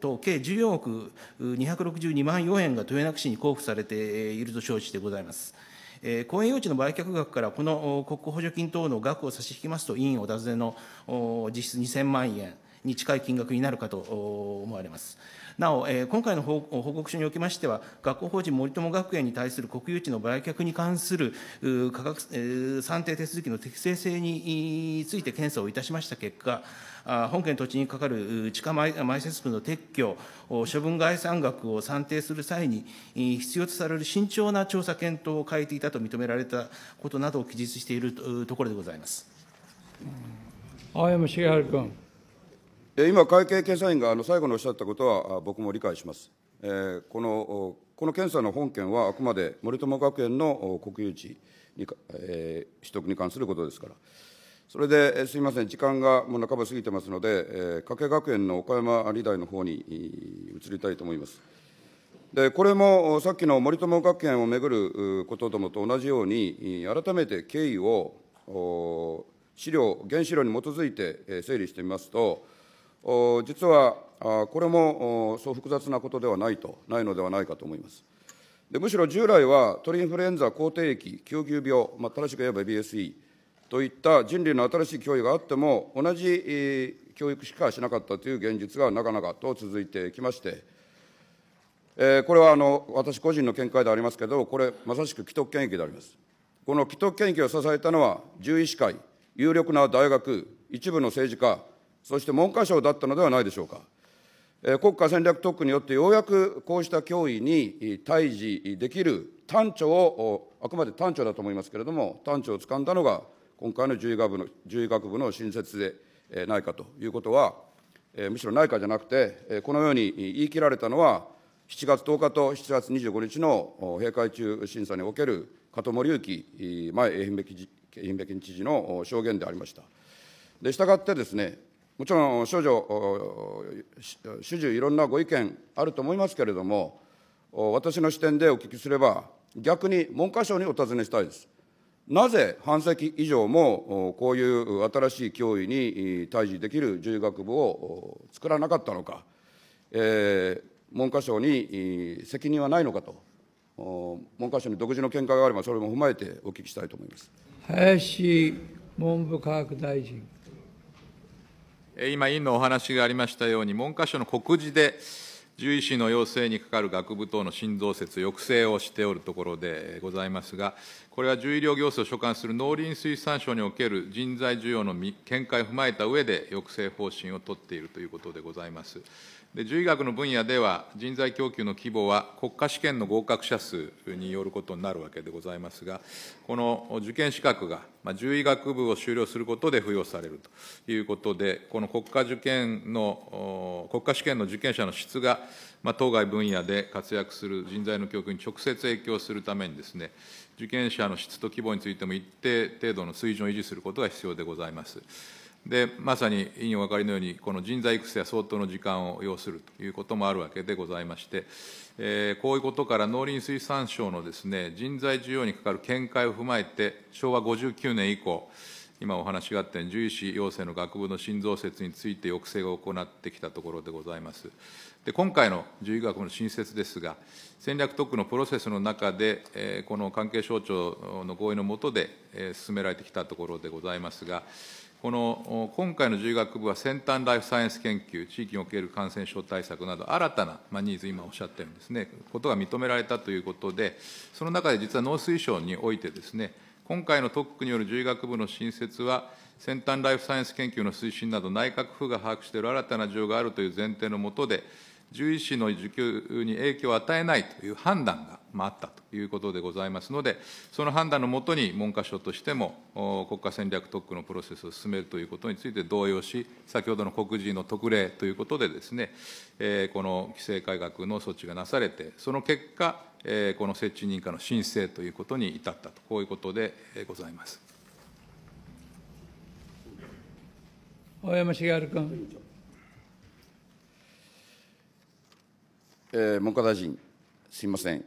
等計14億262万4円が豊中市に交付されていると承知でございます。公園用地の売却額からこの国庫補助金等の額を差し引きますと、委員お尋ねの実質2000万円に近い金額になるかと思われます。なお、えー、今回の報告書におきましては、学校法人森友学園に対する国有地の売却に関する価格、えー、算定手続きの適正性について検査をいたしました結果、本県土地にかかる地下埋設部の撤去、処分概算額を算定する際に、必要とされる慎重な調査検討を変えていたと認められたことなどを記述しているところでございます。青山茂春君。今、会計検査院が最後におっしゃったことは、僕も理解します。このこの検査の本件はあくまで森友学園の国有地に、えー、取得に関することですから、それで、すみません、時間がもう半ば過ぎてますので、えー、加計学園の岡山理大の方に移りたいと思います。でこれもさっきの森友学園をめぐることどもと同じように、改めて経緯を資料、原資料に基づいて整理してみますと、実はこれもそう複雑なことではないと、ないのではないかと思います。でむしろ従来は鳥インフルエンザ、口蹄疫、救急病、まあ、正しく言えば BSE といった人類の新しい脅威があっても、同じ教育しかしなかったという現実がなかなかと続いてきまして、えー、これはあの私個人の見解でありますけど、これ、まさしく既得権益であります。この既得権益を支えたのは、獣医師会、有力な大学、一部の政治家、そして文科省だったのではないでしょうか。国家戦略特区によってようやくこうした脅威に対峙できる端緒を、あくまで端緒だと思いますけれども、端緒をつかんだのが、今回の獣医学部の獣医学部の新設でないかということは、むしろないかじゃなくて、このように言い切られたのは、7月10日と7月25日の閉会中審査における加藤森幸前愛媛県知事の証言でありました。でしたがってですねもちろん少女、主従いろんなご意見あると思いますけれども、私の視点でお聞きすれば、逆に文科省にお尋ねしたいです。なぜ半世紀以上もこういう新しい脅威に対峙できる獣医学部を作らなかったのか、えー、文科省に責任はないのかと、文科省に独自の見解があれば、それも踏まえてお聞きしたいと思います林文部科学大臣。今、委員のお話がありましたように、文科省の告示で、獣医師の要請にかかる学部等の新増設、抑制をしておるところでございますが、これは獣医療行政を所管する農林水産省における人材需要の見解を踏まえた上で、抑制方針を取っているということでございます。で獣医学の分野では人材供給の規模は国家試験の合格者数によることになるわけでございますがこの受験資格が、まあ、獣医学部を修了することで付与されるということでこの国家受験の国家試験の受験者の質が、まあ、当該分野で活躍する人材の教育に直接影響するためにですね受験者の質と規模についても一定程度の水準を維持することが必要でございます。でまさに委員お分かりのように、この人材育成は相当の時間を要するということもあるわけでございまして、えー、こういうことから農林水産省のです、ね、人材需要にかかる見解を踏まえて、昭和59年以降、今お話があったように、獣医師養成の学部の新増設について抑制を行ってきたところでございます。で今回の獣医学の新設ですが、戦略特区のプロセスの中で、えー、この関係省庁の合意の下で、えー、進められてきたところでございますが、この今回の獣医学部は先端ライフサイエンス研究、地域における感染症対策など、新たな、まニーズ、今おっしゃったようにですね、ことが認められたということで、その中で実は農水省においてですね、今回の特区による獣医学部の新設は、先端ライフサイエンス研究の推進など、内閣府が把握している新たな需要があるという前提のもとで、獣医師の受給に影響を与えないという判断が、まあ、あったということでございますので、その判断のもとに文科省としても、国家戦略特区のプロセスを進めるということについて同揺し、先ほどの告示の特例ということでですね、えー、この規制改革の措置がなされて、その結果、えー、この設置認可の申請ということに至ったと、こういうことでございます。青山茂君。文科大臣、すみません、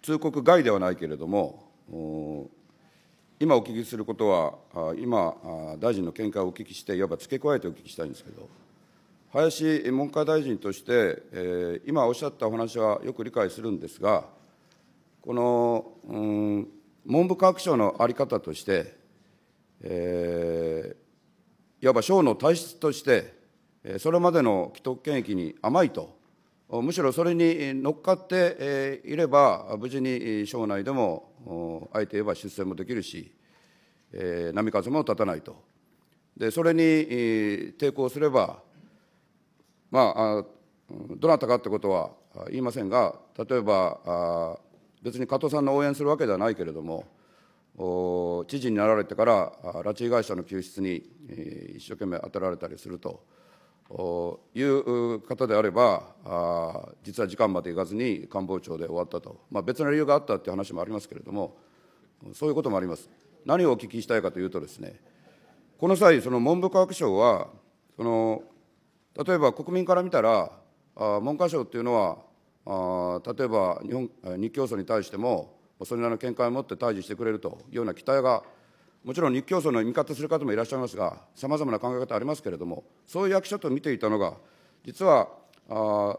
通告外ではないけれども、今お聞きすることは、今、大臣の見解をお聞きして、いわば付け加えてお聞きしたいんですけど、林文科大臣として、えー、今おっしゃったお話はよく理解するんですが、この、うん、文部科学省の在り方として、えー、いわば省の体質として、それまでの既得権益に甘いとむしろそれに乗っかっていれば、無事に省内でも、あえて言えば出世もできるし、波風も立たないと。でそれに抵抗すれば、まあ、どなたかってことは言いませんが、例えば、別に加藤さんの応援するわけではないけれども、知事になられてから、拉致被害者の救出に一生懸命当たられたりすると。いう方であればあ、実は時間までいかずに官房長で終わったと、まあ、別の理由があったという話もありますけれども、そういうこともあります。何をお聞きしたいかというとですね、この際、その文部科学省は、その例えば国民から見たら、あ文科省というのは、あ例えば日本日教組に対しても、それなりの見解を持って対峙してくれるというような期待がもちろん日教組の味方する方もいらっしゃいますが、さまざまな考え方ありますけれども、そういう役所と見ていたのが、実はあ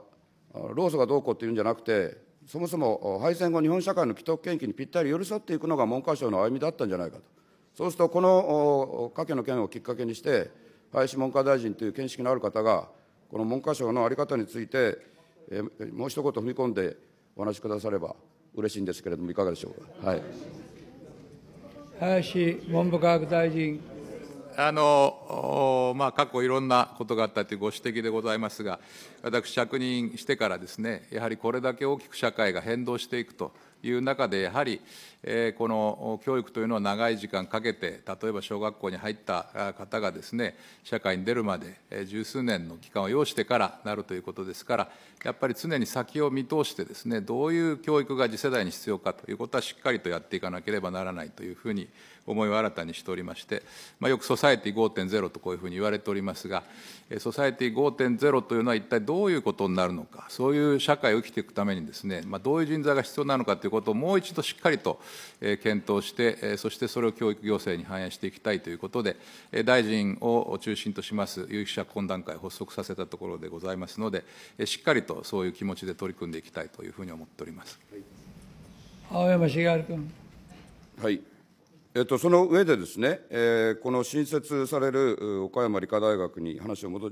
労組がどうこうっていうんじゃなくて、そもそも敗戦後、日本社会の既得権益にぴったり寄り添っていくのが文科省の歩みだったんじゃないかと、そうすると、この下記の件をきっかけにして、林文科大臣という見識のある方が、この文科省の在り方について、えもう一言踏み込んでお話しくだされば嬉しいんですけれども、いかがでしょうか。はい林文部科学大臣。あのまあ、過去いろんなことがあったというご指摘でございますが、私、着任してからですね、やはりこれだけ大きく社会が変動していくという中で、やはり、えー、この教育というのは長い時間かけて、例えば小学校に入った方がですね、社会に出るまで、えー、十数年の期間を要してからなるということですから、やっぱり常に先を見通してですね、どういう教育が次世代に必要かということはしっかりとやっていかなければならないというふうに思いを新たにしておりまして、まあ、よくソサエティ5.0とこういうふうに言われておりますが、ソサエティ5.0というのは一体どういうことになるのか、そういう社会を生きていくためにですね、まあ、どういう人材が必要なのかということをもう一度しっかりと検討して、そしてそれを教育行政に反映していきたいということで、大臣を中心とします有識者懇談会を発足させたところでございますので、しっかりとそういう気持ちで取り組んでいきたいというふうに思っております。青山茂君。はい。えっと、その上でですね、えー、この新設される岡山理科大学に話を戻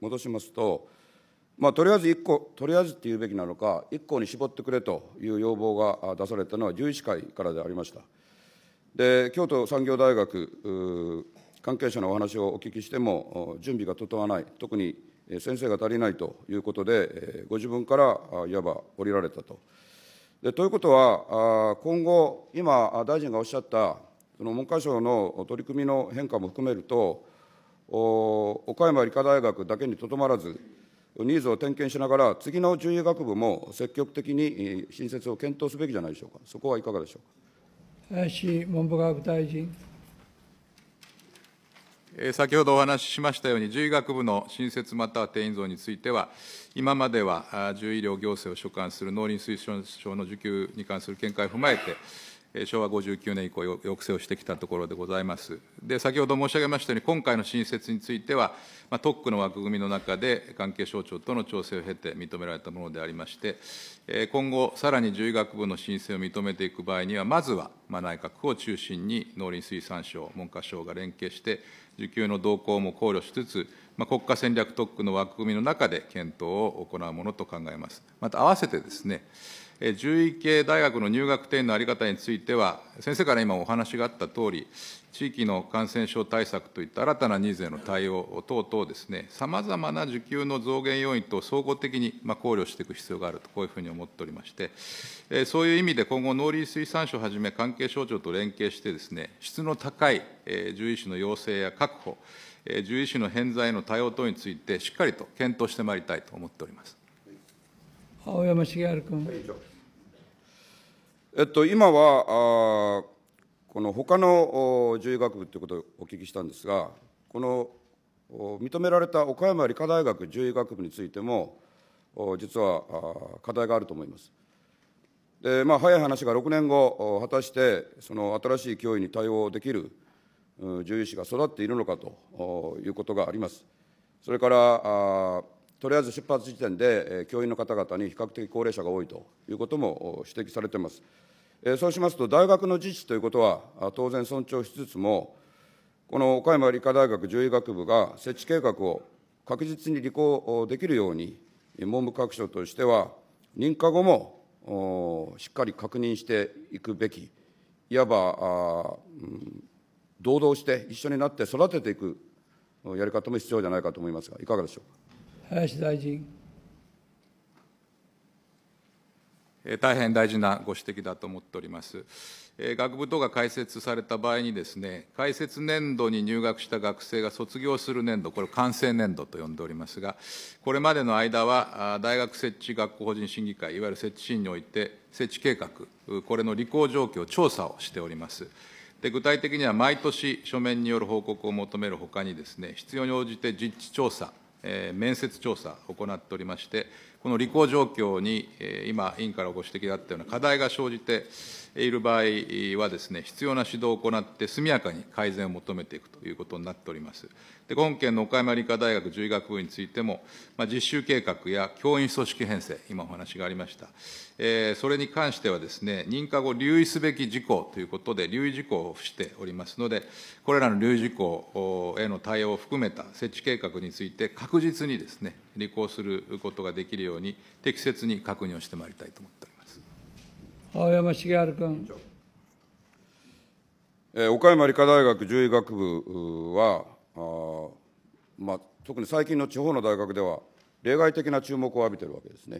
戻しますと、まあ、とりあえず1個、とりあえずっていうべきなのか、1個に絞ってくれという要望が出されたのは獣医師会からでありました。で京都産業大学関係者のお話をお聞きしても、準備が整わない、特に先生が足りないということで、ご自分からいわば降りられたと。でということは、今後、今、大臣がおっしゃったその文科省の取り組みの変化も含めると、岡山理科大学だけにとどまらず、ニーズを点検しながら、次の獣医学部も積極的に新設を検討すべきじゃないでしょうか、そこはいかがでしょうか林文部科学大臣。先ほどお話ししましたように、獣医学部の新設または定員増については、今までは獣医療行政を所管する農林水産省の受給に関する見解を踏まえて、昭和59年以降、抑制をしてきたところでございます。で、先ほど申し上げましたように、今回の新設については、まあ、特区の枠組みの中で関係省庁との調整を経て認められたものでありまして、今後、さらに獣医学部の申請を認めていく場合には、まずは、まあ、内閣府を中心に農林水産省、文科省が連携して、需給の動向も考慮しつつ、まあ、国家戦略特区の枠組みの中で検討を行うものと考えます。また、併せてですね、獣医系大学の入学定員の在り方については、先生から今お話があったとおり、地域の感染症対策といった新たなニーズへの対応等々ですね、さまざまな需給の増減要因と総合的に考慮していく必要があると、こういうふうに思っておりまして、そういう意味で今後、農林水産省はじめ関係省庁と連携してですね、質の高い獣医師の養成や確保、獣医師の偏在の対応等について、しっかりと検討してまいりたいと思っております。青山茂春君。えっと、今はあこの他の獣医学部ということをお聞きしたんですが、この認められた岡山理科大学獣医学部についても、実は課題があると思います。でまあ、早い話が6年後、果たしてその新しい脅威に対応できる獣医師が育っているのかということがあります。それからとりあえず出発時点で、教員の方々に比較的高齢者が多いということも指摘されています。そうしますと、大学の自治ということは当然尊重しつつも、この岡山理科大学獣医学部が設置計画を確実に履行できるように、文部科学省としては、認可後もしっかり確認していくべき、いわば、堂々して一緒になって育てていくやり方も必要じゃないかと思いますが、いかがでしょうか。林大臣。大変大事なご指摘だと思っております。学部等が開設された場合にですね、開設年度に入学した学生が卒業する年度、これ、完成年度と呼んでおりますが、これまでの間は、大学設置学校法人審議会、いわゆる設置審において、設置計画、これの履行状況、調査をしております。で具体的には毎年、書面による報告を求めるほかにです、ね、必要に応じて実地調査、え面接調査を行っておりまして、この履行状況に、え今、委員からご指摘があったような課題が生じている場合はですね、必要な指導を行って速やかに改善を求めていくということになっております。で本県の岡山理科大学獣医学部についても、まあ、実習計画や教員組織編成、今お話がありました。えー、それに関してはですね、認可後留意すべき事項ということで、留意事項を付しておりますので、これらの留意事項への対応を含めた設置計画について、確実にですね、履行することができるように、適切に確認をしてまいりたいと思っております。青山繁晴君。えー、岡山理科大学獣医学部はあ、まあ、特に最近の地方の大学では例外的な注目を浴びているわけですね。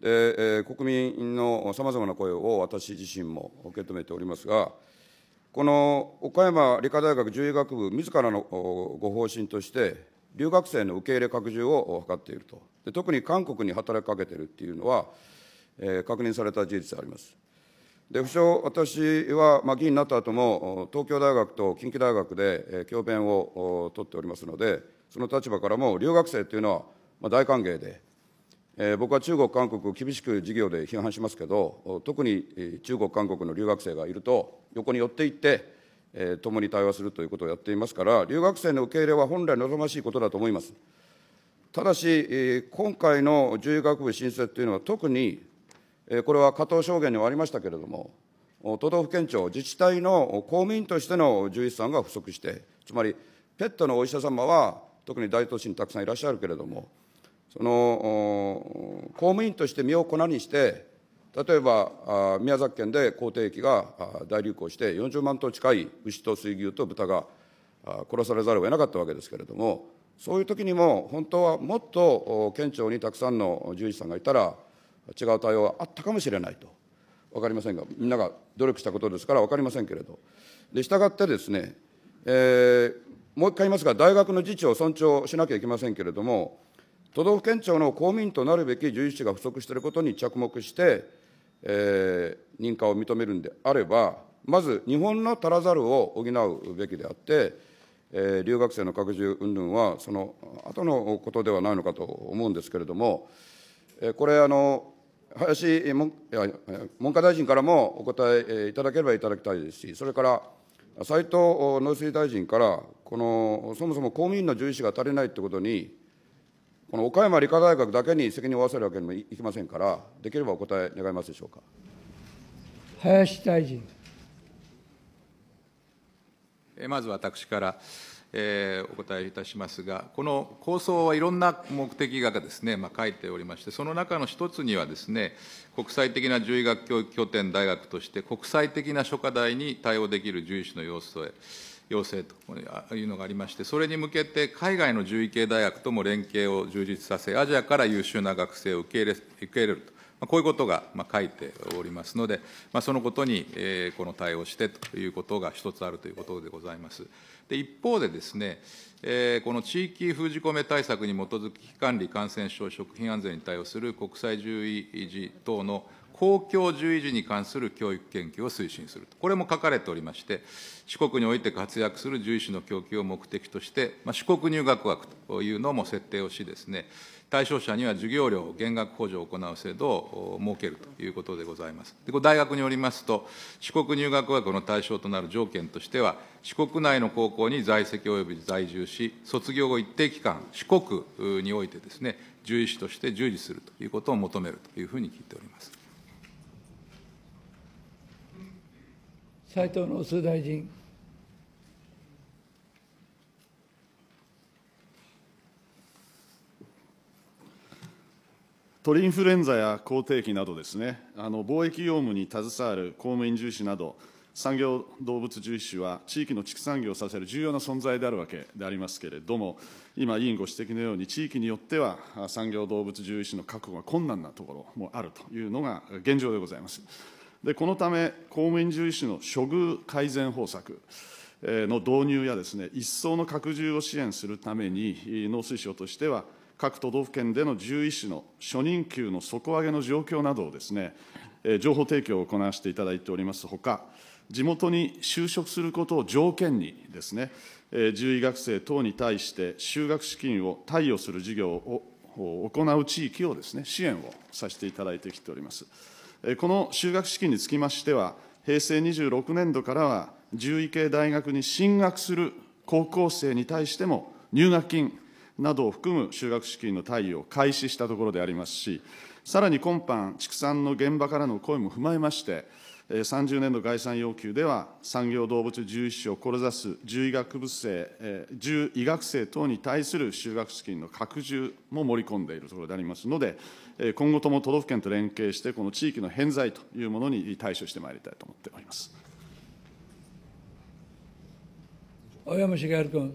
でえー、国民のさまざまな声を私自身も受け止めておりますが、この岡山理科大学獣医学部自らのご方針として、留学生の受け入れ拡充を図っているとで、特に韓国に働きかけているというのは、確認された事実であります。で、不詳、私は、ま議員になった後も、東京大学と近畿大学で教鞭を取っておりますので、その立場からも、留学生というのは、ま大歓迎で、え僕は中国、韓国、厳しく授業で批判しますけど、特に中国、韓国の留学生がいると、横に寄っていって、え共に対話するということをやっていますから、留学生の受け入れは本来望ましいことだと思います。ただし、今回の獣医学部新設というのは、特にこれは加藤証言にもありましたけれども、都道府県庁、自治体の公務員としての獣医師さんが不足して、つまりペットのお医者様は、特に大都市にたくさんいらっしゃるけれども、その公務員として身を粉にして、例えば宮崎県で口蹄疫が大流行して、40万頭近い牛と水牛と豚が殺されざるを得なかったわけですけれども、そういう時にも、本当はもっと県庁にたくさんの獣医師さんがいたら、違う対応があったかもしれないと、分かりませんが、みんなが努力したことですから分かりませんけれど、でしたがってですね、えー、もう一回言いますが、大学の自治を尊重しなきゃいけませんけれども、都道府県庁の公務員となるべき獣医師が不足していることに着目して、えー、認可を認めるんであれば、まず日本の足らざるを補うべきであって、えー、留学生の拡充云々は、その後のことではないのかと思うんですけれども、えー、これあの、林文文科大臣からもお答えいただければいただきたいですし、それから斉藤農水大臣から、このそもそも公務員の獣医師が足りないということに、この岡山理科大学だけに責任を負わせるわけにもいきませんから、できればお答え願えますでしょうか。林大臣まず私から、えー、お答えいたしますが、この構想はいろんな目的がですね、まあ、書いておりまして、その中の一つにはですね、国際的な獣医学教育拠点大学として、国際的な諸課題に対応できる獣医師の要素へ、要請というのがありまして、それに向けて海外の獣医系大学とも連携を充実させ、アジアから優秀な学生を受け入れ受け入れるとこういうことが書いておりますので、そのことにこの対応してということが一つあるということでございます。で一方でですね、この地域封じ込め対策に基づき、危機管理、感染症、食品安全に対応する国際獣医時等の公共獣医時に関する教育研究を推進すると、これも書かれておりまして、四国において活躍する獣医師の供給を目的として、まあ、四国入学枠というのも設定をしですね、対象者には授業料減額補助を行う制度を設けるということでございます。で大学によりますと、四国入学枠の対象となる条件としては、四国内の高校に在籍及び在住し、卒業後一定期間、四国においてですね、獣医師として従事するということを求めるというふうに聞いております。斉藤農水大臣。鳥インフルエンザや口蹄疫などですね、あの貿易業務に携わる公務員重視など、産業動物獣医師は地域の畜産業を支える重要な存在であるわけでありますけれども、今、委員ご指摘のように、地域によっては産業動物獣医師の確保が困難なところもあるというのが現状でございます。でこのため、公務員獣医師の処遇改善方策、の導入やですね、一層の拡充を支援するために、農水省としては、各都道府県での獣医師の初任給の底上げの状況などをですね、え情報提供を行わせていただいておりますほか、地元に就職することを条件にですね、え獣医学生等に対して就学資金を貸与する事業を行う地域をですね、支援をさせていただいてきております。この就学資金につきましては、平成26年度からは、獣医系大学に進学する高校生に対しても、入学金などを含む就学資金の対応を開始したところでありますし、さらに今般、畜産の現場からの声も踏まえまして、30年度概算要求では、産業動物獣医師を志す獣医学部生、獣医学生等に対する就学資金の拡充も盛り込んでいるところでありますので、今後とも都道府県と連携して、この地域の偏在というものに対処してまいりたいと思っております。青山茂春君。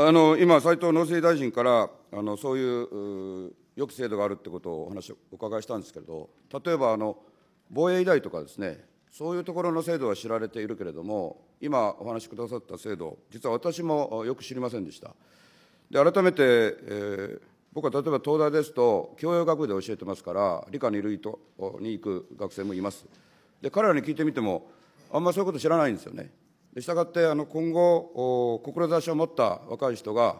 あの今、斉藤農水大臣からあのそういうよく制度があるってことをお話をお伺いしたんですけれど、例えばあの防衛医大とかですね、そういうところの制度は知られているけれども、今お話しくださった制度、実は私もよく知りませんでした。で改めて、えー、僕は例えば東大ですと、教養学部で教えてますから、理科に類とに行く学生もいます。で彼らに聞いてみても、あんまそういうこと知らないんですよね。したがってあの今後、志を持った若い人が、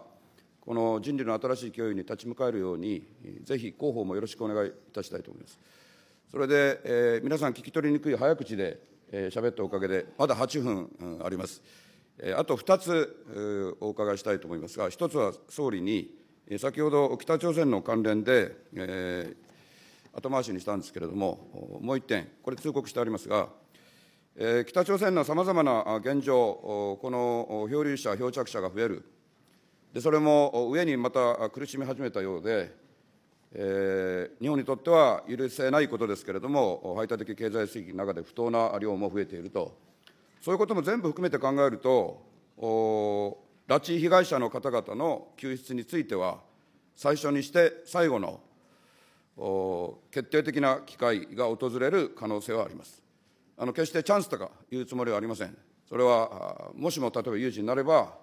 この人類の新しい脅威に立ち向かえるように、ぜひ広報もよろしくお願いいたしたいと思います。それで、えー、皆さん聞き取りにくい早口でえー、喋ったおかげで、まだ8分、うん、あります。えー、あと2つ、えー、お伺いしたいと思いますが、1つは総理に、え先ほど北朝鮮の関連で、えー、後回しにしたんですけれども、もう1点、これ、通告してありますが、え北朝鮮のさまざまな現状、この漂流者、漂着者が増える、でそれも上にまた苦しみ始めたようで、えー、日本にとっては許せないことですけれども、排他的経済水域の中で不当な量も増えていると、そういうことも全部含めて考えると、拉致被害者の方々の救出については、最初にして最後の決定的な機会が訪れる可能性はあります。あの決してチャンスとか言うつもりはありません。それは、もしも例えば有事になれば、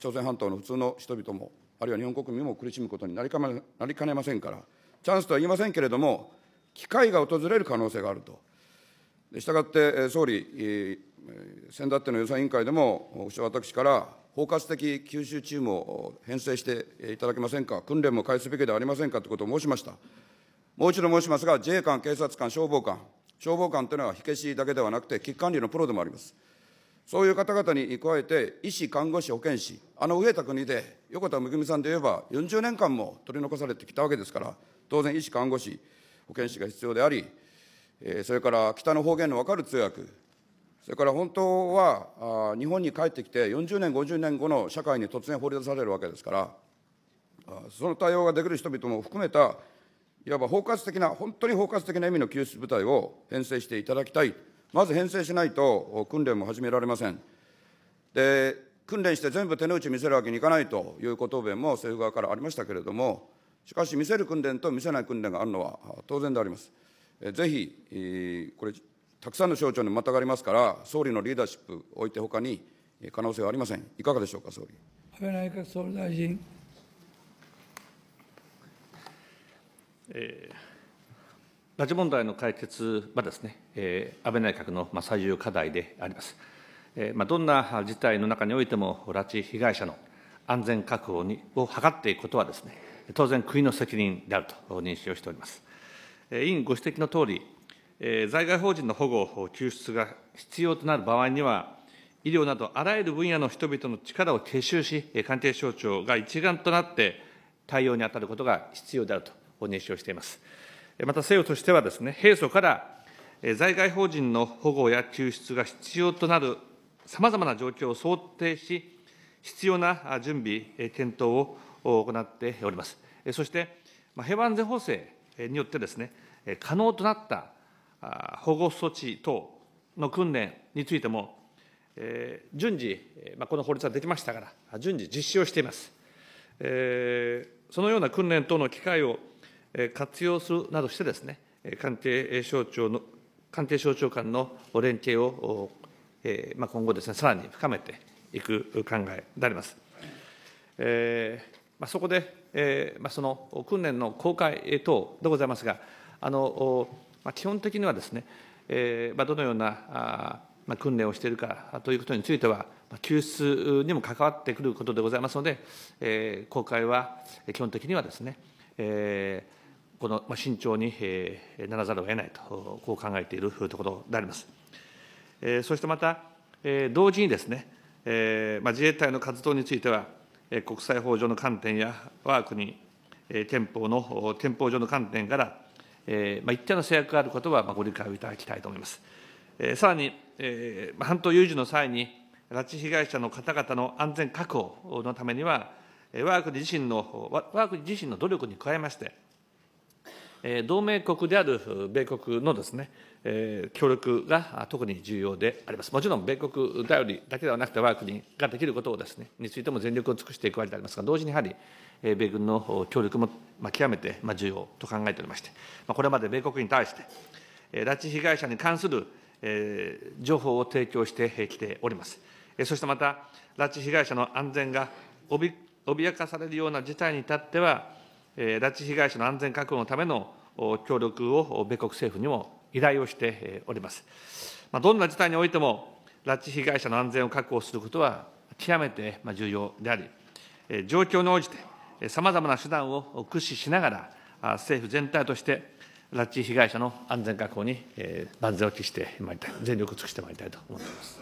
朝鮮半島の普通の人々も、あるいは日本国民も苦しむことになりかねなりかねませんから、チャンスとは言いませんけれども、機会が訪れる可能性があると。したがって、総理、先だっての予算委員会でも、私から包括的九州チームを編成していただけませんか、訓練も開始すべきではありませんかということを申しました。もう一度申しますが、自衛官、警察官、消防官、消防官というのは火消しだけではなくて、危機管理のプロでもあります。そういう方々に加えて、医師、看護師、保健師、あのえ田国で、横田めぐみさんで言えば、40年間も取り残されてきたわけですから、当然、医師、看護師、保健師が必要であり、えそれから北の方言の分かる通訳、それから本当はあ日本に帰ってきて、40年、50年後の社会に突然放り出されるわけですから、その対応ができる人々も含めたいわば包括的な、本当に包括的な意味の救出部隊を編成していただきたい、まず編成しないと訓練も始められません。で訓練して全部手の内見せるわけにいかないというご答弁も政府側からありましたけれども、しかし、見せる訓練と見せない訓練があるのは当然であります。ぜひ、これ、たくさんの省庁にまたがりますから、総理のリーダーシップを置いてほかに可能性はありません。いかがでしょうか、総理。安倍内閣総理大臣。えー、拉致問題の解決はですね、えー、安倍内閣のま最重課題であります。えー、まあどんな事態の中においても拉致被害者の安全確保にを図っていくことはですね、当然国の責任であると認識をしております。委員ご指摘のとおり、在外邦人の保護、救出が必要となる場合には、医療などあらゆる分野の人々の力を結集し、関係省庁が一丸となって対応に当たることが必要であると認識をしています。また政府としてはです、ね、平素から在外邦人の保護や救出が必要となるさまざまな状況を想定し、必要な準備、検討を行っております。そして、平和安全法制によってです、ね、可能となった保護措置等の訓練についても、順次、この法律はできましたから、順次実施をしています。そのような訓練等の機会を活用するなどしてですね、関係省庁の、関係省庁間の連携を、えまあ、今後ですね、さらに深めていく考えであります。えまあ、そこで、えまあ、その訓練の公開等でございますが、あのまあ、基本的にはですね、えまあ、どのようなあ、まあ、訓練をしているかということについては、まあ、救出にも関わってくることでございますので、え公開は基本的にはですね、えーこの慎重にならざるを得ないと、こう考えているところであります。そしてまた、同時にですね、自衛隊の活動については、国際法上の観点や、我が国憲法の、憲法上の観点から、一定の制約があることはご理解をいただきたいと思います。さらに、半島有事の際に、拉致被害者の方々の安全確保のためには、我が国自身の、我が国自身の努力に加えまして、同盟国である米国のですね、協力が特に重要であります。もちろん米国頼りだけではなくて、我が国ができることをですね、についても全力を尽くしていくわけでありますが、同時にやはり、米軍の協力も極めて重要と考えておりまして、これまで米国に対して、拉致被害者に関する情報を提供してきております。そしてまた、拉致被害者の安全が脅かされるような事態に至っては、拉致被害者の安全確保のための協力を米国政府にも依頼をしております。どんな事態においても、拉致被害者の安全を確保することは極めて重要であり、状況に応じて、さまざまな手段を駆使しながら、政府全体として、拉致被害者の安全確保に万全を期してまいりたい、全力を尽くしてまいりたいと思っています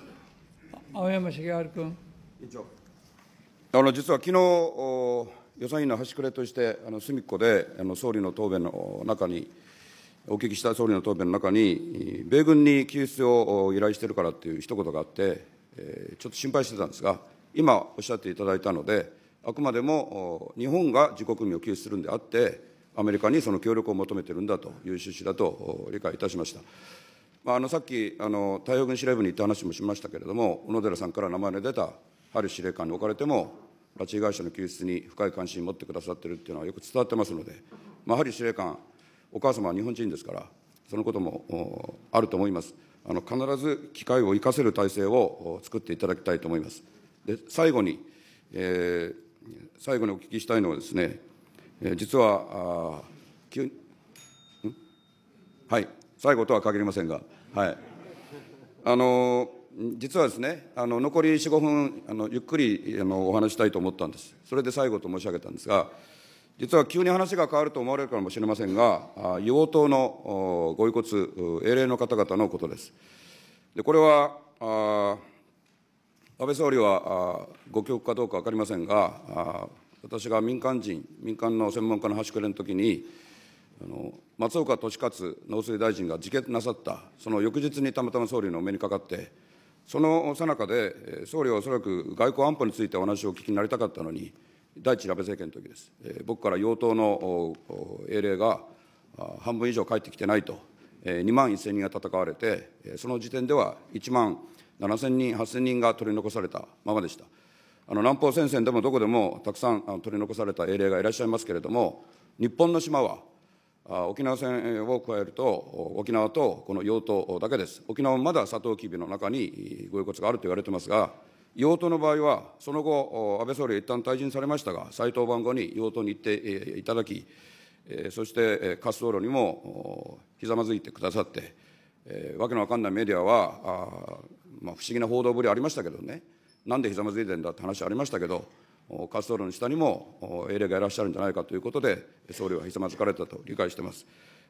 青山茂春君。あの実は昨日予算委員の端くれとして、あの隅っこであの総理の答弁の中に、お聞きした総理の答弁の中に、米軍に救出を依頼してるからっていう一言があって、えー、ちょっと心配してたんですが、今おっしゃっていただいたので、あくまでも日本が自国民を救出するんであって、アメリカにその協力を求めてるんだという趣旨だと理解いたしました。まあ、あのさっきあの、太平洋軍司令部に行った話もしましたけれども、小野寺さんから名前の出たある司令官におかれても、拉致被害者の救出に深い関心を持ってくださっているというのはよく伝わってますので、まあ、やはり司令官、お母様は日本人ですから、そのこともあると思います。あの必ず機会を生かせる体制を作っていただきたいと思います。で最後に、えー、最後にお聞きしたいのはですね、えー、実は、あんはい、最後とは限りませんが、はい。あのー実はですね、あの残り4、5分あの、ゆっくりあのお話したいと思ったんです、それで最後と申し上げたんですが、実は急に話が変わると思われるかもしれませんが、硫黄島のご遺骨、英霊の方々のことです。でこれは安倍総理はご記憶かどうか分かりませんが、私が民間人、民間の専門家の端くれの時に、あの松岡俊勝農水大臣が自決なさった、その翌日にたまたま総理のお目にかかって、そのさなかで、総理はおそらく外交安保についてお話をお聞きになりたかったのに、第一安倍政権の時です、僕から妖党の英霊が半分以上返ってきてないと、2万1000人が戦われて、その時点では1万7000人、8000人が取り残されたままでした。あの南方戦線でもどこでもたくさん取り残された英霊がいらっしゃいますけれども、日本の島は沖縄戦を加えると、沖縄とこの養豚だけです。沖縄もまだサトウキビの中にご遺骨があると言われてますが、養豚の場合は、その後、安倍総理は一旦退陣されましたが、再登板後に養豚に行っていただき、そして滑走路にもひざまずいてくださって、わけのわかんないメディアは、まあ、不思議な報道ぶりありましたけどね、なんでひざまずいてんだって話ありましたけど、滑走路の下にも英霊がいらっしゃるんじゃないかということで、総理はひざまずかれたと理解しています。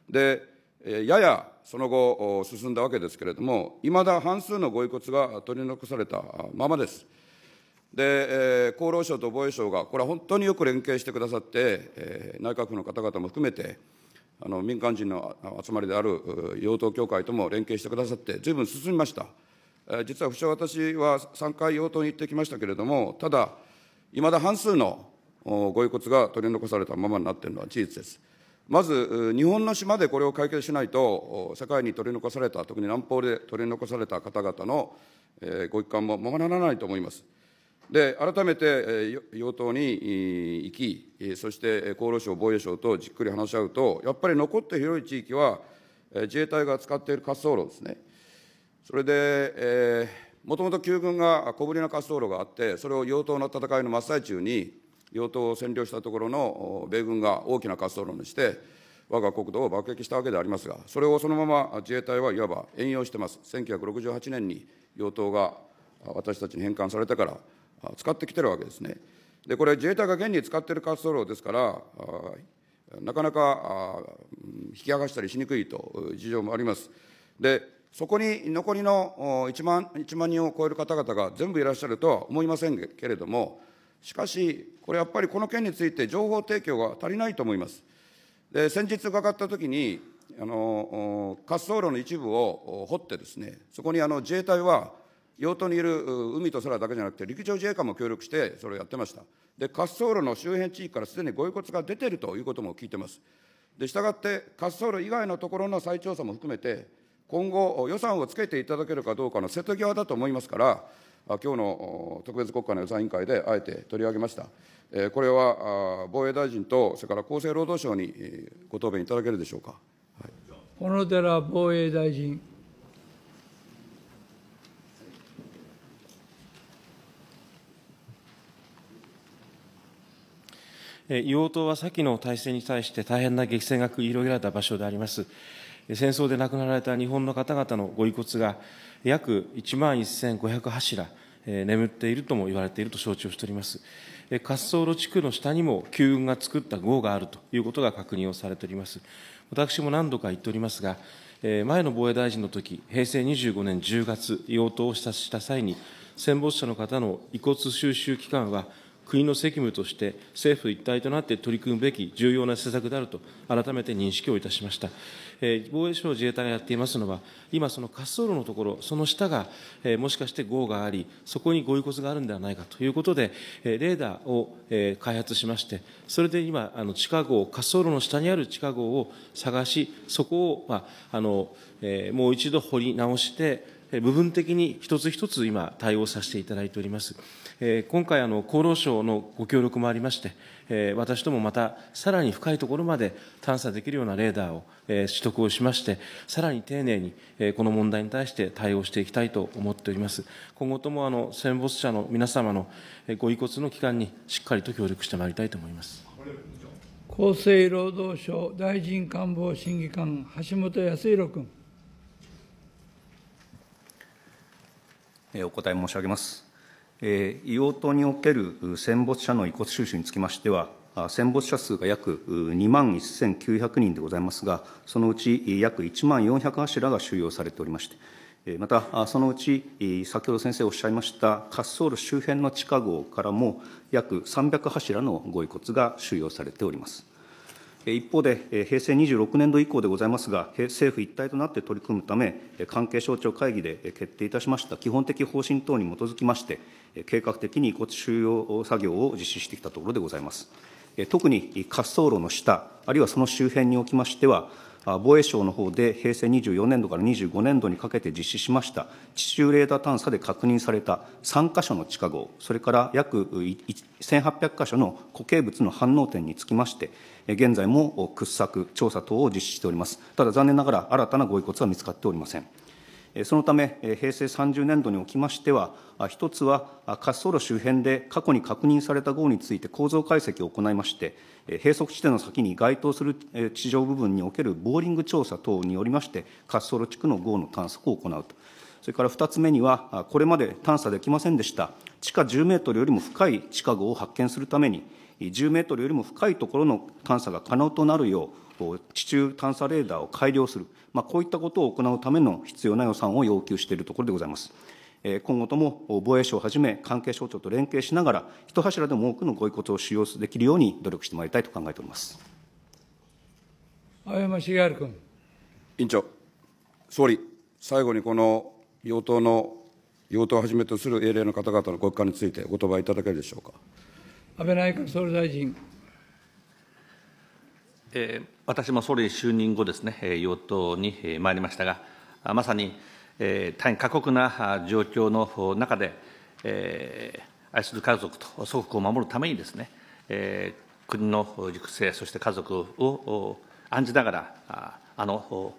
で、ややその後、進んだわけですけれども、いまだ半数のご遺骨が取り残されたままです。で、厚労省と防衛省が、これは本当によく連携してくださって、内閣府の方々も含めて、あの民間人の集まりである養豚協会とも連携してくださって、ずいぶん進みました。実は私は3回養豚に行ってきましたけれども、ただ、いまだ半数のご遺骨が取り残されたままになっているのは事実です。まず、日本の島でこれを解決しないと、世界に取り残された、特に南方で取り残された方々のご遺憾もままならないと思います。で、改めて、与党に行き、そして厚労省、防衛省とじっくり話し合うと、やっぱり残って広い地域は、自衛隊が使っている滑走路ですね。それで、えーもともと旧軍が小ぶりな滑走路があって、それを陽東の戦いの真っ最中に、陽東を占領したところの米軍が大きな滑走路にして、我が国土を爆撃したわけでありますが、それをそのまま自衛隊はいわば援用してます、1968年に陽東が私たちに返還されてから、使ってきてるわけですね。でこれ、自衛隊が現に使っている滑走路ですから、なかなか引き剥がしたりしにくいと事情もあります。でそこに残りの1万万人を超える方々が全部いらっしゃるとは思いませんけれども、しかし、これやっぱりこの件について情報提供が足りないと思います。で先日伺ったときにあの、滑走路の一部を掘ってですね、そこにあの自衛隊は、用途にいる海と空だけじゃなくて、陸上自衛官も協力して、それをやってました。で、滑走路の周辺地域からすでにご遺骨が出ているということも聞いてます。で、したがって、滑走路以外のところの再調査も含めて、今後、予算をつけていただけるかどうかの瀬戸際だと思いますから、今日の特別国会の予算委員会であえて取り上げました。これは防衛大臣と、それから厚生労働省にご答弁いただけるでしょうか。小野寺防衛大臣。与党は先の体制に対して大変な激戦が繰り広げられた場所であります。戦争で亡くなられた日本の方々のご遺骨が、約1万1500柱、眠っているとも言われていると承知をしております。滑走路地区の下にも旧軍が作った号があるということが確認をされております。私も何度か言っておりますが、前の防衛大臣の時、平成25年10月、要当を視察した際に、戦没者の方の遺骨収集期間は国の責務として政府一体となって取り組むべき重要な施策であると改めて認識をいたしました。え防衛省自衛隊がやっていますのは、今その滑走路のところ、その下が、えもしかして号があり、そこにご遺骨があるんではないかということで、えレーダーを、え開発しまして、それで今、あの地下壕、滑走路の下にある地下壕を探し、そこを、まあ、あの、えもう一度掘り直して、部分的に一つ一つ今対応させていただいております。今回、厚労省のご協力もありまして、私どもまたさらに深いところまで探査できるようなレーダーを取得をしまして、さらに丁寧にこの問題に対して対応していきたいと思っております。今後とも戦没者の皆様のご遺骨の帰還にしっかりと協力してまいりたいと思います。厚生労働省大臣官房審議官、橋本康弘君。お答え申し上げます。硫黄島における戦没者の遺骨収集につきましては、戦没者数が約2万1900人でございますが、そのうち約1万400柱が収容されておりまして、また、そのうち先ほど先生おっしゃいました滑走路周辺の地下壕からも、約300柱のご遺骨が収容されております。一方で、平成26年度以降でございますが、政府一体となって取り組むため、関係省庁会議で決定いたしました基本的方針等に基づきまして、計画的に遺骨収容作業を実施してきたところでございます。特に滑走路の下、あるいはその周辺におきましては、防衛省のほうで平成24年度から25年度にかけて実施しました、地中レーダー探査で確認された3か所の地下壕、それから約1800か所の固形物の反応点につきまして、現在も掘削、調査等を実施しております。ただ、残念ながら新たなご遺骨は見つかっておりません。そのため、平成30年度におきましては、1つは滑走路周辺で過去に確認されたごうについて構造解析を行いまして、閉塞地点の先に該当する地上部分におけるボーリング調査等によりまして、滑走路地区のごうの探索を行うと、それから2つ目には、これまで探査できませんでした地下10メートルよりも深い地下壕を発見するために、10メートルよりも深いところの探査が可能となるよう、こう地中探査レーダーを改良する、まあ、こういったことを行うための必要な予算を要求しているところでございます。今後とも防衛省をはじめ関係省庁と連携しながら、一柱でも多くのご遺骨を使用できるように努力してまいりたいと考えております青山茂春君。委員長、総理、最後にこの与党の与党をはじめとする英霊の方々のご一還について、お答えいただけるでしょうか。安倍内閣総理大臣私も総理就任後ですね、与党に参りましたが、まさに大変過酷な状況の中で、愛する家族と祖国を守るためにですね、国の塾生、そして家族を案じながら、あの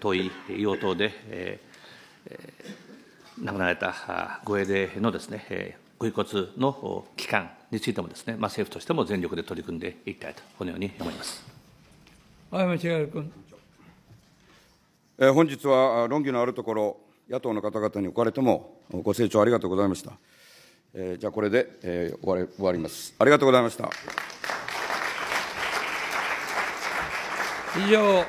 遠い与党で亡くなられた護衛でのですね、ご遺骨の期間についてもですね、まあ、政府としても全力で取り組んでいきたいと、このように思います。青山茂君。え本日は論議のあるところ、野党の方々におかれてもご清聴ありがとうございました。えじゃあ、これで、え終わり終わります。ありがとうございました。以上。